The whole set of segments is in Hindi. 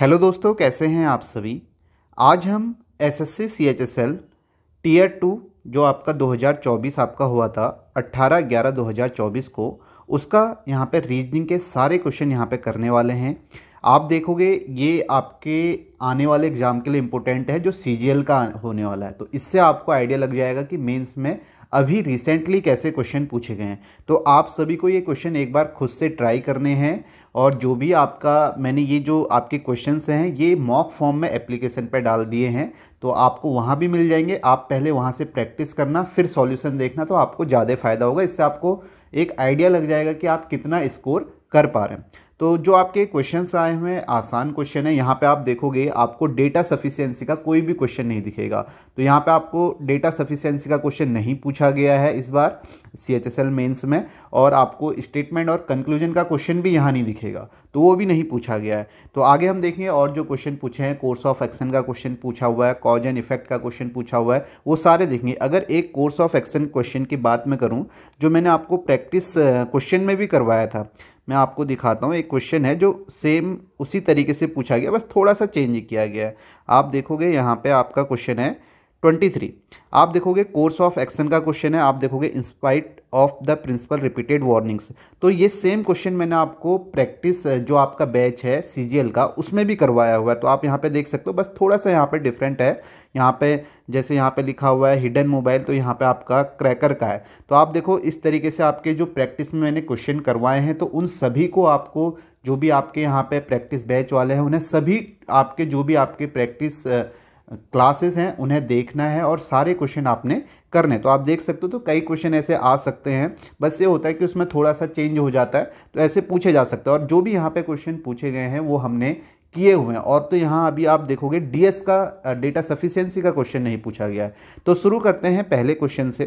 हेलो दोस्तों कैसे हैं आप सभी आज हम S S C C H S L tier two जो आपका 2024 आपका हुआ था 18 ग्यारह 2024 को उसका यहाँ पर रीजनिंग के सारे क्वेश्चन यहाँ पे करने वाले हैं आप देखोगे ये आपके आने वाले एग्ज़ाम के लिए इम्पोर्टेंट है जो सी जी एल का होने वाला है तो इससे आपको आइडिया लग जाएगा कि मेन्स में अभी रिसेंटली कैसे क्वेश्चन पूछे गए हैं तो आप सभी को ये क्वेश्चन एक बार खुद से ट्राई करने हैं और जो भी आपका मैंने ये जो आपके क्वेश्चन हैं ये मॉक फॉर्म में एप्लीकेशन पर डाल दिए हैं तो आपको वहाँ भी मिल जाएंगे आप पहले वहाँ से प्रैक्टिस करना फिर सॉल्यूशन देखना तो आपको ज़्यादा फ़ायदा होगा इससे आपको एक आइडिया लग जाएगा कि आप कितना स्कोर कर पा रहे हैं तो जो आपके क्वेश्चंस आए हुए हैं आसान क्वेश्चन है यहाँ पे आप देखोगे आपको डेटा सफिशियंसी का कोई भी क्वेश्चन नहीं दिखेगा तो यहाँ पे आपको डेटा सफिशियंसी का क्वेश्चन नहीं पूछा गया है इस बार C H S L mains में और आपको स्टेटमेंट और कंक्लूजन का क्वेश्चन भी यहाँ नहीं दिखेगा तो वो भी नहीं पूछा गया है तो आगे हम देखेंगे और जो क्वेश्चन पूछे हैं कोर्स ऑफ एक्शन का क्वेश्चन पूछा हुआ है कॉज एंड इफेक्ट का क्वेश्चन पूछा हुआ है वो सारे देखेंगे अगर एक कोर्स ऑफ एक्शन क्वेश्चन की बात मैं करूँ जो मैंने आपको प्रैक्टिस क्वेश्चन में भी करवाया था मैं आपको दिखाता हूँ एक क्वेश्चन है जो सेम उसी तरीके से पूछा गया बस थोड़ा सा चेंज किया गया है आप देखोगे यहाँ पे आपका क्वेश्चन है ट्वेंटी थ्री आप देखोगे कोर्स ऑफ एक्शन का क्वेश्चन है आप देखोगे in spite of the principal repeated warnings तो ये सेम क्वेश्चन मैंने आपको प्रैक्टिस जो आपका बैच है सीजीएल का उसमें भी करवाया हुआ है तो आप यहाँ पे देख सकते हो बस थोड़ा सा यहाँ पे डिफरेंट है यहाँ पे जैसे यहाँ पे लिखा हुआ है हिडन मोबाइल तो यहाँ पे आपका क्रैकर का है तो आप देखो इस तरीके से आपके जो प्रैक्टिस में मैंने क्वेश्चन करवाए हैं तो उन सभी को आपको जो भी आपके यहाँ पर प्रैक्टिस बैच वाले हैं उन्हें सभी आपके जो भी आपके प्रैक्टिस uh, क्लासेस हैं उन्हें देखना है और सारे क्वेश्चन आपने करने तो आप देख सकते हो तो कई क्वेश्चन ऐसे आ सकते हैं बस ये होता है कि उसमें थोड़ा सा चेंज हो जाता है तो ऐसे पूछे जा सकते हैं और जो भी यहाँ पे क्वेश्चन पूछे गए हैं वो हमने किए हुए हैं और तो यहाँ अभी आप देखोगे डी का डेटा सफिशियंसी का क्वेश्चन नहीं पूछा गया है तो शुरू करते हैं पहले क्वेश्चन से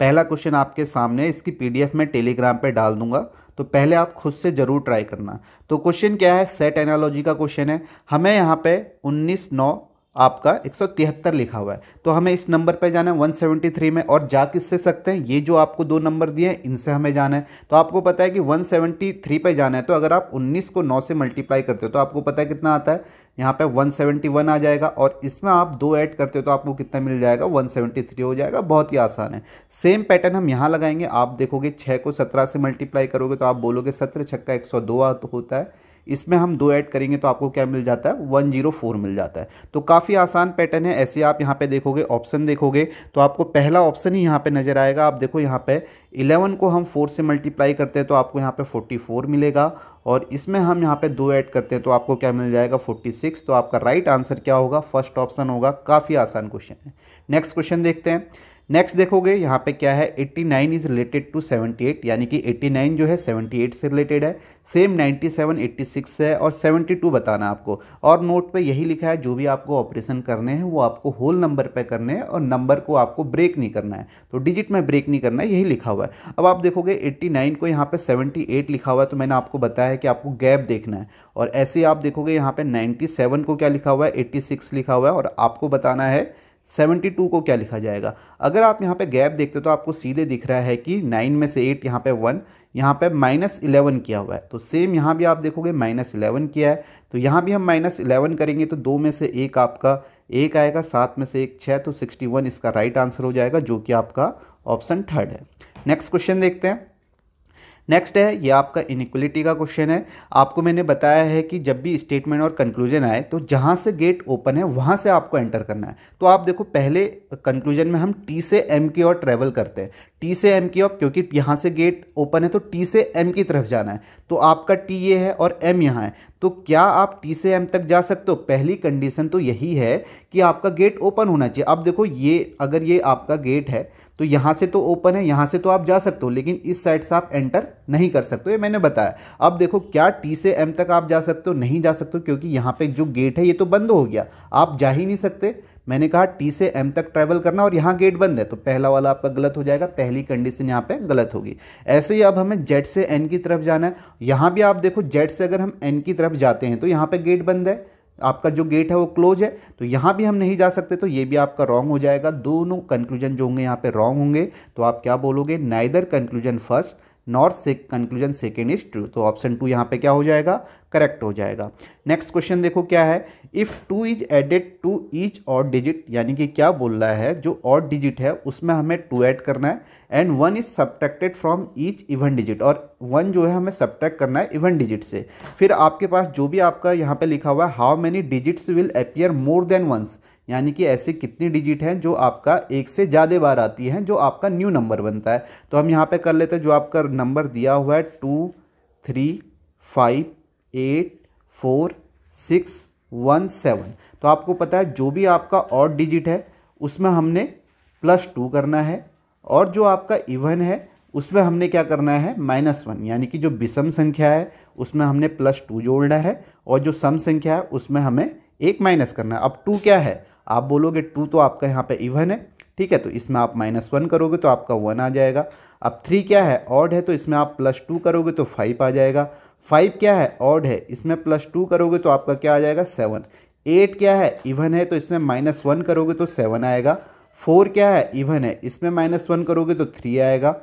पहला क्वेश्चन आपके सामने इसकी पी में टेलीग्राम पर डाल दूंगा तो पहले आप खुद से ज़रूर ट्राई करना तो क्वेश्चन क्या है सेट एनालॉजी का क्वेश्चन है हमें यहाँ पे 19 नौ आपका एक लिखा हुआ है तो हमें इस नंबर पे जाना है 173 में और जा किससे सकते हैं ये जो आपको दो नंबर दिए हैं इनसे हमें जाना है तो आपको पता है कि 173 पे जाना है तो अगर आप 19 को 9 से मल्टीप्लाई करते हो तो आपको पता है कितना आता है यहाँ पे 171 आ जाएगा और इसमें आप दो ऐड करते हो तो आपको कितना मिल जाएगा 173 हो जाएगा बहुत ही आसान है सेम पैटर्न हम यहाँ लगाएंगे आप देखोगे छः को सत्रह से मल्टीप्लाई करोगे तो आप बोलोगे सत्रह छक्का एक सौ दो तो होता है इसमें हम दो ऐड करेंगे तो आपको क्या मिल जाता है वन जीरो फोर मिल जाता है तो काफ़ी आसान पैटर्न है ऐसे आप यहाँ पे देखोगे ऑप्शन देखोगे तो आपको पहला ऑप्शन ही यहाँ पे नज़र आएगा आप देखो यहाँ पे इलेवन को हम फोर से मल्टीप्लाई करते हैं तो आपको यहाँ पे फोर्टी फोर मिलेगा और इसमें हम यहाँ पे दो ऐड करते हैं तो आपको क्या मिल जाएगा फोर्टी सिक्स तो आपका राइट आंसर क्या होगा फर्स्ट ऑप्शन होगा काफ़ी आसान क्वेश्चन है नेक्स्ट क्वेश्चन देखते हैं नेक्स्ट देखोगे यहाँ पे क्या है 89 इज रिलेटेड टू 78 यानी कि 89 जो है 78 से रिलेटेड है सेम 97 86 है और 72 बताना आपको और नोट पे यही लिखा है जो भी आपको ऑपरेशन करने हैं वो आपको होल नंबर पे करने हैं और नंबर को आपको ब्रेक नहीं करना है तो डिजिट में ब्रेक नहीं करना है यही लिखा हुआ है अब आप देखोगे एट्टी को यहाँ पर सेवेंटी लिखा हुआ है तो मैंने आपको बताया है कि आपको गैप देखना है और ऐसे आप देखोगे यहाँ पर नाइन्टी को क्या लिखा हुआ है एट्टी लिखा हुआ है और आपको बताना है सेवेंटी टू को क्या लिखा जाएगा अगर आप यहाँ पे गैप देखते हो तो आपको सीधे दिख रहा है कि नाइन में से एट यहाँ पे वन यहाँ पे माइनस इलेवन किया हुआ है तो सेम यहाँ भी आप देखोगे माइनस इलेवन किया है तो यहाँ भी हम माइनस इलेवन करेंगे तो दो में से एक आपका एक आएगा सात में से एक छः तो सिक्सटी वन इसका राइट आंसर हो जाएगा जो कि आपका ऑप्शन थर्ड है नेक्स्ट क्वेश्चन देखते हैं नेक्स्ट है ये आपका इनिक्वलिटी का क्वेश्चन है आपको मैंने बताया है कि जब भी स्टेटमेंट और कंक्लूजन आए तो जहाँ से गेट ओपन है वहाँ से आपको एंटर करना है तो आप देखो पहले कंक्लूजन में हम टी से एम की ओर ट्रैवल करते हैं टी से एम की ओर क्योंकि यहाँ से गेट ओपन है तो टी से एम की तरफ जाना है तो आपका टी ये है और एम यहाँ है तो क्या आप टी से एम तक जा सकते हो पहली कंडीशन तो यही है कि आपका गेट ओपन होना चाहिए अब देखो ये अगर ये आपका गेट है तो यहाँ से तो ओपन है यहाँ से तो आप जा सकते हो लेकिन इस साइड से आप एंटर नहीं कर सकते ये मैंने बताया अब देखो क्या टी से एम तक आप जा सकते हो नहीं जा सकते क्योंकि यहाँ पे जो गेट है ये तो बंद हो गया आप जा ही नहीं सकते मैंने कहा टी से एम तक ट्रैवल करना और यहाँ गेट बंद है तो पहला वाला आपका गलत हो जाएगा पहली कंडीशन यहाँ पे गलत होगी ऐसे ही अब हमें जेड से एन की तरफ जाना है यहाँ भी आप देखो जेड से अगर हम एन की तरफ जाते हैं तो यहाँ पे गेट बंद है आपका जो गेट है वो क्लोज है तो यहाँ भी हम नहीं जा सकते तो ये भी आपका रॉन्ग हो जाएगा दोनों कंक्लूजन जो होंगे यहाँ पे रॉन्ग होंगे तो आप क्या बोलोगे नाइदर कंक्लूजन फर्स्ट नॉर से कंक्लूजन सेकेंड इज ट्रू तो ऑप्शन टू यहाँ पे क्या हो जाएगा करेक्ट हो जाएगा नेक्स्ट क्वेश्चन देखो क्या है if two is added to each odd digit यानी कि क्या बोल रहा है जो और डिजिट है उसमें हमें टू ऐड करना है and one is subtracted from each even digit और वन जो है हमें सब्ट्रैक्ट करना है इवन डिजिट से फिर आपके पास जो भी आपका यहाँ पे लिखा हुआ है how many digits will appear more than once यानी कि ऐसे कितनी डिजिट हैं जो आपका एक से ज़्यादा बार आती हैं जो आपका न्यू नंबर बनता है तो हम यहाँ पे कर लेते हैं जो आपका नंबर दिया हुआ है two three five eight four six one seven तो आपको पता है जो भी आपका और डिजिट है उसमें हमने प्लस टू करना है और जो आपका इवन है उसमें हमने क्या करना है माइनस वन यानी कि जो विषम संख्या है उसमें हमने प्लस टू जोड़ना है और जो सम संख्या है उसमें हमें एक माइनस करना है अब टू क्या है आप बोलोगे टू तो आपका यहाँ पे इवन है ठीक है तो इसमें आप माइनस वन करोगे तो आपका वन आ जाएगा अब थ्री क्या है ऑड है तो इसमें आप प्लस टू करोगे तो फाइव आ जाएगा फाइव क्या है ऑड है इसमें प्लस टू करोगे तो आपका क्या आ जाएगा सेवन एट क्या है इवन है तो इसमें माइनस वन करोगे तो सेवन आएगा फोर क्या है इवन है इसमें माइनस वन करोगे तो थ्री आएगा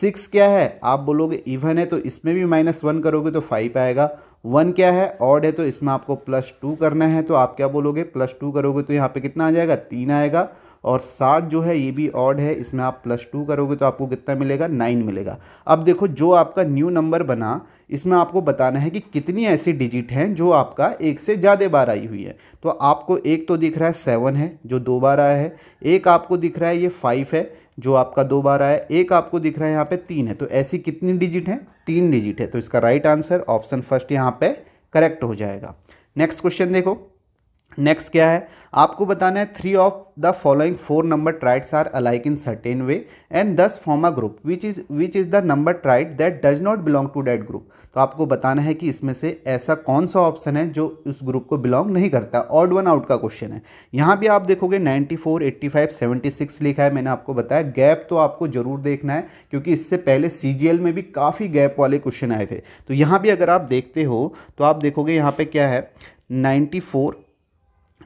सिक्स क्या है आप बोलोगे इवन है तो इसमें भी माइनस वन करोगे तो फाइव आएगा वन क्या है ऑड है तो इसमें आपको प्लस टू करना है तो आप क्या बोलोगे प्लस टू करोगे तो यहाँ पे कितना आ जाएगा तीन आएगा और सात जो है ये भी ऑड है इसमें आप प्लस टू करोगे तो आपको कितना मिलेगा नाइन मिलेगा अब देखो जो आपका न्यू नंबर बना इसमें आपको बताना है कि कितनी ऐसी डिजिट हैं जो आपका एक से ज़्यादा बार आई हुई है तो आपको एक तो दिख रहा है सेवन है जो दो बार आया है एक आपको दिख रहा है ये फाइव है जो आपका दो बार आया एक आपको दिख रहा है यहाँ पर तीन है तो ऐसी कितनी डिजिट है तीन डिजिट है तो इसका राइट आंसर ऑप्शन फर्स्ट यहाँ पर करेक्ट हो जाएगा नेक्स्ट क्वेश्चन देखो नेक्स्ट क्या है आपको बताना है three of the following four number triads are alike in certain way and this form a group which is which is the number triad that does not belong to that group तो आपको बताना है कि इसमें से ऐसा कौन सा ऑप्शन है जो उस ग्रुप को बिलोंग नहीं करता ऑड वन आउट का क्वेश्चन है यहाँ भी आप देखोगे ninety four eighty five seventy six लिखा है मैंने आपको बताया गैप तो आपको जरूर देखना है क्योंकि इससे पहले सी में भी काफ़ी गैप वाले क्वेश्चन आए थे तो यहाँ भी अगर आप देखते हो तो आप देखोगे यहाँ पर क्या है नाइन्टी फोर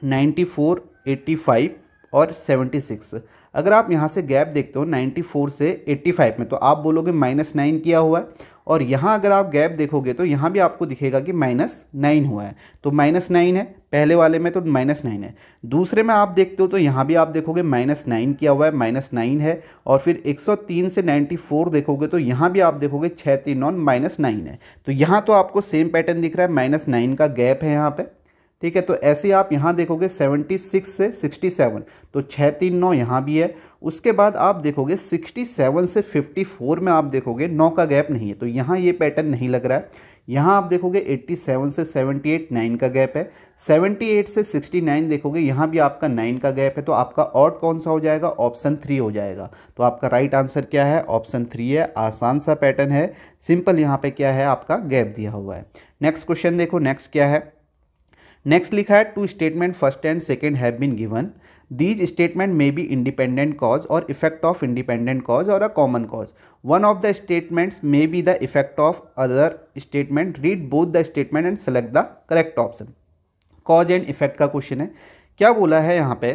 एट्टी फाइव और सिक्स अगर आप यहाँ से गैप देखते हो 94 से 85 में तो आप बोलोगे माइनस नाइन किया हुआ है और यहाँ अगर आप गैप देखोगे तो यहाँ भी आपको दिखेगा कि माइनस नाइन हुआ है तो माइनस नाइन है पहले वाले में तो माइनस नाइन है दूसरे में आप देखते हो तो यहाँ भी आप देखोगे माइनस नाइन किया हुआ है माइनस नाइन है और फिर 103 से 94 देखोगे तो यहाँ भी आप देखोगे छः तीन नॉन माइनस नाइन है तो यहाँ तो आपको सेम पैटर्न दिख रहा है माइनस नाइन का गैप है यहाँ पर ठीक है तो ऐसे आप यहाँ देखोगे 76 से 67 तो छः तीन नौ यहाँ भी है उसके बाद आप देखोगे 67 से 54 में आप देखोगे नौ का गैप नहीं है तो यहाँ ये पैटर्न नहीं लग रहा है यहाँ आप देखोगे 87 से 78 नाइन का गैप है 78 से 69 देखोगे यहाँ भी आपका नाइन का गैप है तो आपका ऑट कौन सा हो जाएगा ऑप्शन थ्री हो जाएगा तो आपका राइट आंसर क्या है ऑप्शन थ्री है आसान सा पैटर्न है सिंपल यहाँ पर क्या है आपका गैप दिया हुआ है नेक्स्ट क्वेश्चन देखो नेक्स्ट क्या है नेक्स्ट लिखा है two statement first and second have been given these statement may be independent cause or effect of independent cause or a common cause one of the statements may be the effect of other statement read both the statement and select the correct option cause and effect का क्वेश्चन है क्या बोला है यहाँ पे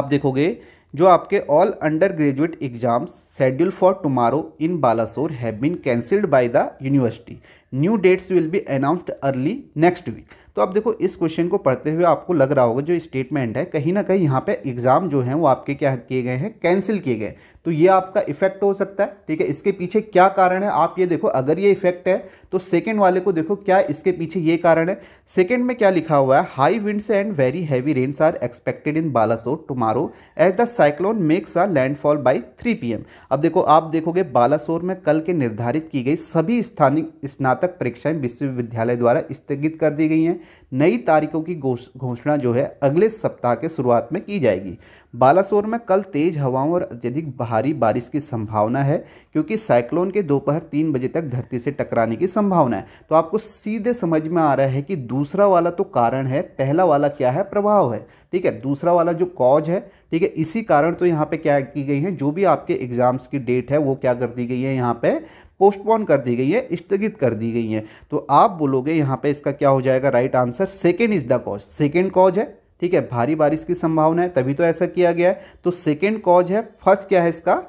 आप देखोगे जो आपके all undergraduate exams scheduled for tomorrow in Balasore have been cancelled by the university new dates will be announced early next week तो आप देखो इस क्वेश्चन को पढ़ते हुए आपको लग रहा होगा जो स्टेटमेंट है कहीं ना कहीं यहाँ पे एग्ज़ाम जो है वो आपके क्या किए गए हैं कैंसिल किए गए तो ये आपका इफेक्ट हो सकता है ठीक है इसके पीछे क्या कारण है आप ये देखो अगर ये इफेक्ट है तो सेकेंड वाले को देखो क्या इसके पीछे ये कारण है सेकेंड में क्या लिखा हुआ है high winds and very heavy rains are expected in Balasore tomorrow as the cyclone makes a landfall by three P अब देखो आप देखोगे बालासोर में कल के निर्धारित की गई सभी स्थानीय स्नातक परीक्षाएं विश्वविद्यालय द्वारा स्थगित कर दी गई हैं नई तारीखों की घोषणा जो है अगले सप्ताह के शुरुआत में की जाएगी बालासोर में कल तेज हवाओं और अत्यधिक भारी बारिश की संभावना है क्योंकि साइक्लोन के दोपहर तीन बजे तक धरती से टकराने की संभावना है तो आपको सीधे समझ में आ रहा है कि दूसरा वाला तो कारण है पहला वाला क्या है प्रभाव है ठीक है दूसरा वाला जो कॉज है ठीक है इसी कारण तो यहाँ पे क्या की गई है जो भी आपके एग्जाम्स की डेट है वो क्या कर दी गई है यहाँ पे पोस्टपोन कर दी गई है स्थगित कर दी गई है तो आप बोलोगे यहाँ पे इसका क्या हो जाएगा right answer second is the cause second cause है ठीक है भारी बारिश की संभावना है तभी तो ऐसा किया गया है तो सेकेंड कॉज है फर्स्ट क्या है इसका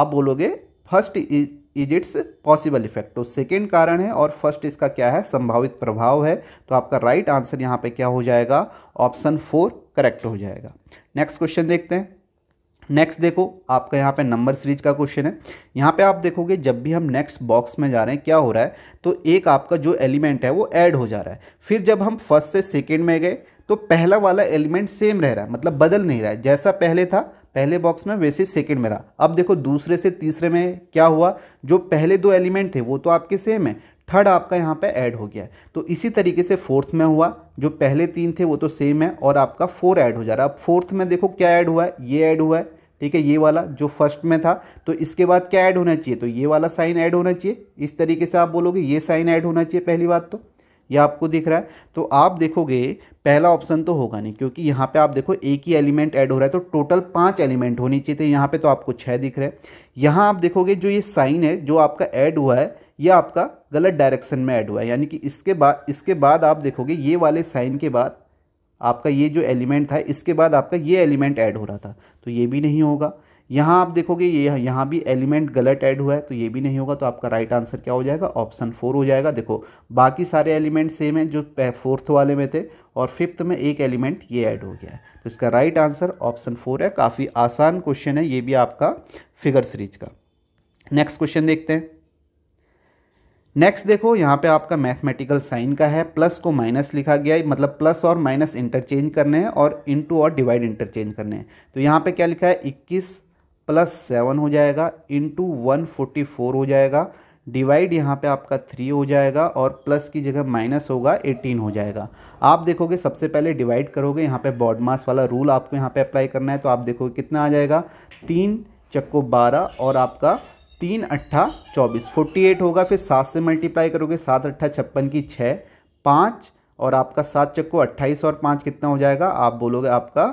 आप बोलोगे first is its possible effect तो सेकेंड कारण है और फर्स्ट इसका क्या है संभावित प्रभाव है तो आपका राइट आंसर यहाँ पर क्या हो जाएगा ऑप्शन फोर करेक्ट हो जाएगा नेक्स्ट क्वेश्चन देखते हैं नेक्स्ट देखो आपका यहाँ पे नंबर सीरीज का क्वेश्चन है यहाँ पे आप देखोगे जब भी हम नेक्स्ट बॉक्स में जा रहे हैं क्या हो रहा है तो एक आपका जो एलिमेंट है वो ऐड हो जा रहा है फिर जब हम फर्स्ट से सेकेंड में गए तो पहला वाला एलिमेंट सेम रह रहा है मतलब बदल नहीं रहा है जैसा पहले था पहले बॉक्स में वैसे सेकेंड में रहा अब देखो दूसरे से तीसरे में क्या हुआ जो पहले दो एलिमेंट थे वो तो आपके सेम है थर्ड आपका यहाँ पे ऐड हो गया तो इसी तरीके से फोर्थ में हुआ जो पहले तीन थे वो तो सेम है और आपका फोर ऐड हो जा रहा है अब फोर्थ में देखो क्या ऐड हुआ है ये ऐड हुआ है ठीक है ये वाला जो फर्स्ट में था तो इसके बाद क्या ऐड होना चाहिए तो ये वाला साइन ऐड होना चाहिए इस तरीके से आप बोलोगे ये साइन ऐड होना चाहिए पहली बात तो ये आपको दिख रहा है तो आप देखोगे पहला ऑप्शन तो होगा नहीं क्योंकि यहाँ पे आप देखो एक ही एलिमेंट ऐड हो रहा है तो टोटल पांच एलिमेंट होनी चाहिए थे यहाँ पे तो आपको छः दिख रहा है यहाँ आप देखोगे जो ये साइन है जो आपका ऐड हुआ है ये आपका गलत डायरेक्शन में ऐड हुआ है यानी कि इसके बाद इसके बाद आप देखोगे ये वाले साइन के बाद आपका ये जो एलिमेंट था इसके बाद आपका ये एलिमेंट ऐड हो रहा था तो ये भी नहीं होगा यहाँ आप देखोगे ये यहाँ भी एलिमेंट गलत ऐड हुआ है तो ये भी नहीं होगा तो आपका राइट आंसर क्या हो जाएगा ऑप्शन फोर हो जाएगा देखो बाकी सारे एलिमेंट सेम हैं जो फोर्थ वाले में थे और फिफ्थ में एक एलिमेंट ये ऐड हो गया है तो इसका राइट आंसर ऑप्शन फोर है काफ़ी आसान क्वेश्चन है ये भी आपका फिगर सीरीज का नेक्स्ट क्वेश्चन देखते हैं नेक्स्ट देखो यहाँ पे आपका मैथमेटिकल साइन का है प्लस को माइनस लिखा गया है मतलब प्लस और माइनस इंटरचेंज करने हैं और इनटू और डिवाइड इंटरचेंज करने हैं तो यहाँ पे क्या लिखा है 21 प्लस सेवन हो जाएगा इंटू वन फोर्टी फोर हो जाएगा डिवाइड यहाँ पे आपका थ्री हो जाएगा और प्लस की जगह माइनस होगा एटीन हो जाएगा आप देखोगे सबसे पहले डिवाइड करोगे यहाँ पर बॉड मास वाला रूल आपको यहाँ पर अप्लाई करना है तो आप देखोगे कितना आ जाएगा तीन चक्को बारह और आपका तीन अट्ठा चौबीस फोर्टी एट होगा फिर सात से मल्टीप्लाई करोगे सात अट्ठा छप्पन की छः पाँच और आपका सात चक्को अट्ठाईस और पाँच कितना हो जाएगा आप बोलोगे आपका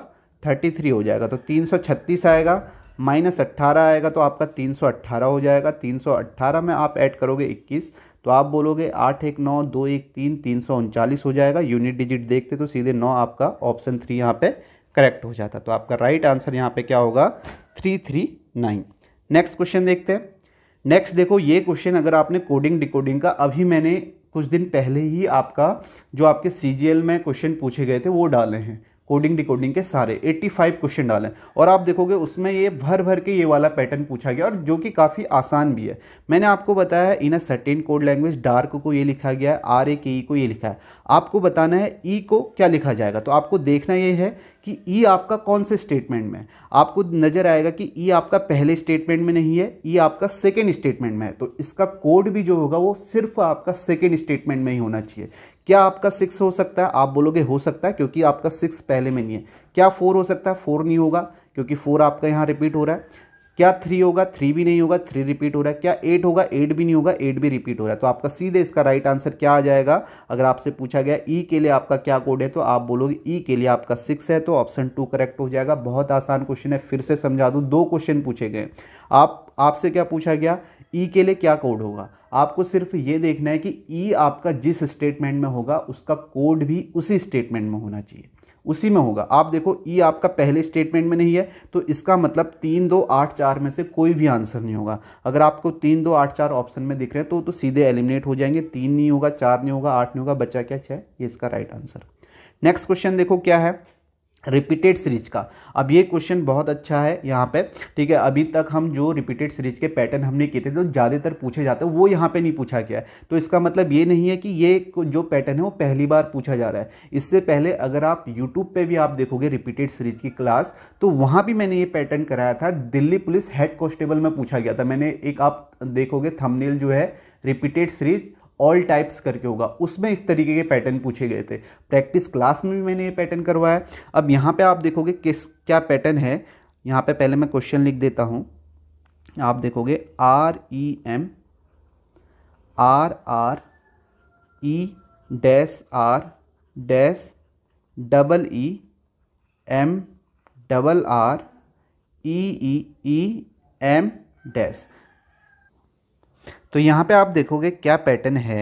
थर्टी थ्री हो जाएगा तो तीन सौ छत्तीस आएगा माइनस अट्ठारह आएगा तो आपका तीन सौ अट्ठारह हो जाएगा तीन सौ अट्ठारह में आप ऐड करोगे इक्कीस तो आप बोलोगे आठ एक नौ दो एक तीन तीन सौ उनचालीस हो जाएगा यूनिट डिजिट देखते तो सीधे नौ आपका ऑप्शन थ्री यहाँ पर करेक्ट हो जाता तो आपका राइट आंसर यहाँ पर क्या होगा three three nine next question देखते हैं नेक्स्ट देखो ये क्वेश्चन अगर आपने कोडिंग डिकोडिंग का अभी मैंने कुछ दिन पहले ही आपका जो आपके सी में क्वेश्चन पूछे गए थे वो डाले हैं कोडिंग डिकोडिंग के सारे 85 क्वेश्चन डाले हैं और आप देखोगे उसमें ये भर भर के ये वाला पैटर्न पूछा गया और जो कि काफ़ी आसान भी है मैंने आपको बताया है in a certain code language dark को ये लिखा गया है आर ए के ई को ये लिखा है आपको बताना है ई e को क्या लिखा जाएगा तो आपको देखना ये है कि ई e आपका कौन से स्टेटमेंट में आपको नज़र आएगा कि ई e आपका पहले स्टेटमेंट में नहीं है ई e आपका सेकेंड स्टेटमेंट में है तो इसका कोड भी जो होगा वो सिर्फ आपका सेकेंड स्टेटमेंट में ही होना चाहिए क्या आपका सिक्स हो सकता है आप बोलोगे हो सकता है क्योंकि आपका सिक्स पहले में नहीं है क्या फोर हो सकता है फोर नहीं होगा क्योंकि फोर आपका यहाँ रिपीट हो रहा है क्या थ्री होगा थ्री भी नहीं होगा थ्री रिपीट हो रहा है क्या एट होगा एट भी नहीं होगा एट भी रिपीट हो रहा है तो आपका सीधे इसका राइट आंसर क्या आ जाएगा अगर आपसे पूछा गया ई e के लिए आपका क्या कोड है तो आप बोलोगे ई e के लिए आपका सिक्स है तो ऑप्शन टू करेक्ट हो जाएगा बहुत आसान क्वेश्चन है फिर से समझा दूँ दो क्वेश्चन पूछे गए आप आपसे क्या पूछा गया ई e के लिए क्या कोड होगा आपको सिर्फ ये देखना है कि ई e आपका जिस स्टेटमेंट में होगा उसका कोड भी उसी स्टेटमेंट में होना चाहिए उसी में होगा आप देखो ई आपका पहले स्टेटमेंट में नहीं है तो इसका मतलब तीन दो आठ चार में से कोई भी आंसर नहीं होगा अगर आपको तीन दो आठ चार ऑप्शन में दिख रहे हैं तो, तो सीधे एलिमिनेट हो जाएंगे तीन नहीं होगा चार नहीं होगा आठ नहीं होगा बच्चा क्या छः ये इसका राइट आंसर नेक्स्ट क्वेश्चन देखो क्या है रिपीटेड सीरीज का अब ये क्वेश्चन बहुत अच्छा है यहाँ पे ठीक है अभी तक हम जो रिपीटेड सीरीज के पैटर्न हमने किए थे तो ज़्यादातर पूछे जाते हैं वो यहाँ पे नहीं पूछा गया है तो इसका मतलब ये नहीं है कि ये जो पैटर्न है वो पहली बार पूछा जा रहा है इससे पहले अगर आप यूट्यूब पे भी आप देखोगे रिपीटेड सीरीज की क्लास तो वहाँ भी मैंने ये पैटर्न कराया था दिल्ली पुलिस हेड कॉन्स्टेबल में पूछा गया था मैंने एक आप देखोगे थमनेल जो है रिपीटेड सीरीज ऑल टाइप्स करके होगा उसमें इस तरीके के पैटर्न पूछे गए थे प्रैक्टिस क्लास में भी मैंने ये पैटर्न करवाया अब यहाँ पे आप देखोगे किस क्या पैटर्न है यहाँ पे पहले मैं क्वेश्चन लिख देता हूँ आप देखोगे R E M R R E dash R dash double E M double R E E E M dash तो यहाँ पे आप देखोगे क्या पैटर्न है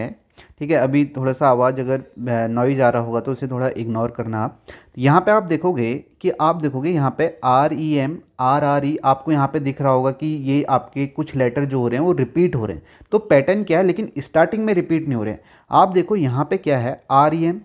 ठीक है अभी थोड़ा सा आवाज़ अगर नॉइज आ रहा होगा तो उसे थोड़ा इग्नोर करना आप यहाँ पे आप देखोगे कि आप देखोगे यहाँ पे R E M R R E आपको यहाँ पे दिख रहा होगा कि ये आपके कुछ लेटर जो हो रहे हैं वो रिपीट हो रहे हैं तो पैटर्न क्या है लेकिन स्टार्टिंग में रिपीट नहीं हो रहे हैं आप देखो यहाँ पर क्या है आर ई एम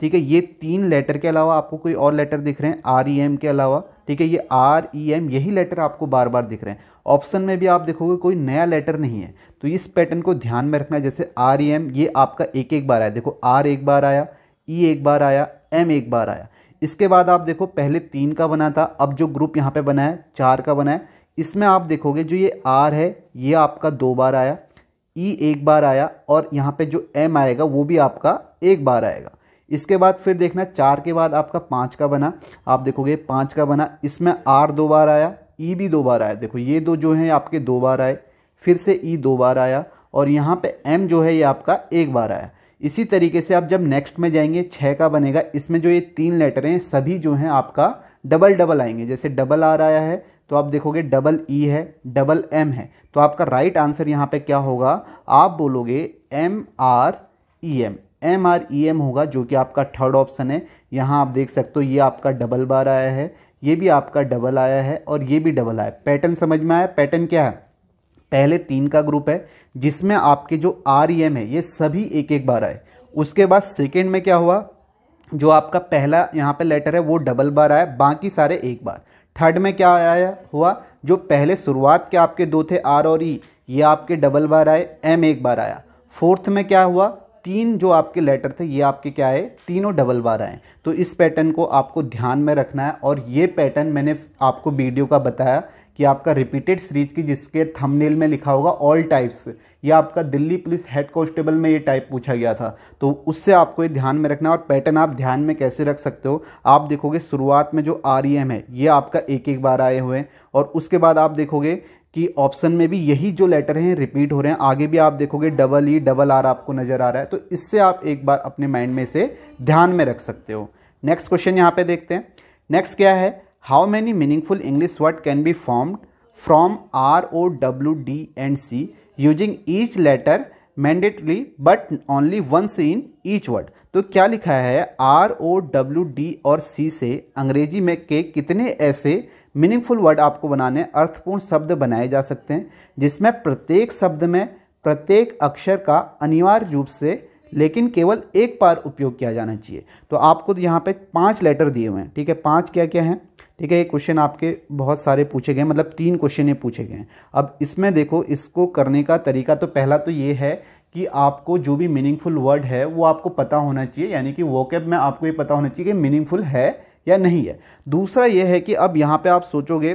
ठीक है ये तीन लेटर के अलावा आपको कोई और लेटर दिख रहे हैं आर ई एम के अलावा ठीक है ये आर ई एम यही लेटर आपको बार बार दिख रहे हैं ऑप्शन में भी आप देखोगे कोई नया लेटर नहीं है तो इस पैटर्न को ध्यान में रखना है जैसे आर ई एम ये आपका एक एक बार आया देखो e आर एक बार आया ई एक बार आया एम एक बार आया इसके बाद आप देखो पहले तीन का बना था अब जो ग्रुप यहाँ पे बना है चार का बना है इसमें आप देखोगे जो ये आर है ये आपका दो बार आया ई e एक बार आया और यहाँ पे जो एम आएगा वो भी आपका एक बार आएगा इसके बाद फिर देखना चार के बाद आपका पाँच का बना आप देखोगे पाँच का बना इसमें आर दो बार आया ई भी दो बार आया देखो ये दो जो है आपके दो बार आए फिर से ई दो बार आया और यहाँ पे एम जो है ये आपका एक बार आया इसी तरीके से आप जब नेक्स्ट में जाएंगे छः का बनेगा इसमें जो ये तीन लेटर हैं सभी जो हैं आपका डबल डबल आएंगे जैसे डबल आर आया है तो आप देखोगे डबल ई है डबल एम है तो आपका राइट आंसर यहाँ पर क्या होगा आप बोलोगे M R E M M R E M होगा जो कि आपका थर्ड ऑप्शन है यहाँ आप देख सकते हो ये आपका डबल बार आया है ये भी आपका डबल आया है और ये भी डबल आया पैटर्न समझ में आया पैटर्न क्या है पहले तीन का ग्रुप है जिसमें आपके जो आर ई एम है ये सभी एक एक बार आए उसके बाद सेकेंड में क्या हुआ जो आपका पहला यहाँ पे लेटर है वो डबल बार आया बाकी सारे एक बार थर्ड में क्या आया हुआ जो पहले शुरुआत के आपके दो थे आर और ई e, ये आपके डबल बार आए एम एक बार आया फोर्थ में क्या हुआ तीन जो आपके लेटर थे ये आपके क्या है तीनों डबल बार आए तो इस पैटर्न को आपको ध्यान में रखना है और ये पैटर्न मैंने आपको वीडियो का बताया कि आपका रिपीटेड सीरीज की जिसके थंबनेल में लिखा होगा ऑल टाइप्स या आपका दिल्ली पुलिस हेड कॉन्स्टेबल में ये टाइप पूछा गया था तो उससे आपको ये ध्यान में रखना है और पैटर्न आप ध्यान में कैसे रख सकते हो आप देखोगे शुरुआत में जो आर e है ये आपका एक एक बार आए हुए हैं और उसके बाद आप देखोगे कि ऑप्शन में भी यही जो लेटर हैं रिपीट हो रहे हैं आगे भी आप देखोगे डबल ई डबल आर आपको नज़र आ रहा है तो इससे आप एक बार अपने माइंड में से ध्यान में रख सकते हो नेक्स्ट क्वेश्चन यहाँ पे देखते हैं नेक्स्ट क्या है how many meaningful English word can be formed from R O W D and C using each letter mandatorily but only once in each word तो क्या लिखा है आर ओ डब्ल्यू डी और सी से अंग्रेजी में के कितने ऐसे मीनिंगफुल वर्ड आपको बनाने अर्थपूर्ण शब्द बनाए जा सकते हैं जिसमें प्रत्येक शब्द में प्रत्येक अक्षर का अनिवार्य रूप से लेकिन केवल एक बार उपयोग किया जाना चाहिए तो आपको तो यहाँ पे पांच लेटर दिए हुए हैं ठीक है पांच क्या क्या हैं ठीक है ये क्वेश्चन आपके बहुत सारे पूछे गए मतलब तीन क्वेश्चन ये पूछे गए हैं अब इसमें देखो इसको करने का तरीका तो पहला तो ये है कि आपको जो भी मीनिंगफुल वर्ड है वो आपको पता होना चाहिए यानी कि वोकेब में आपको ये पता होना चाहिए कि मीनिंगफुल है या नहीं है दूसरा यह है कि अब यहाँ पे आप सोचोगे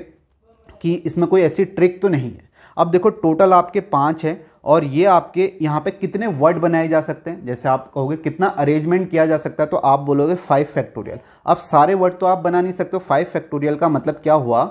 कि इसमें कोई ऐसी ट्रिक तो नहीं है अब देखो टोटल आपके पाँच हैं और ये आपके यहाँ पे कितने वर्ड बनाए जा सकते हैं जैसे आप कहोगे कितना अरेंजमेंट किया जा सकता है तो आप बोलोगे फाइव फैक्टोरियल अब सारे वर्ड तो आप बना नहीं सकते फाइव फैक्टोरियल का मतलब क्या हुआ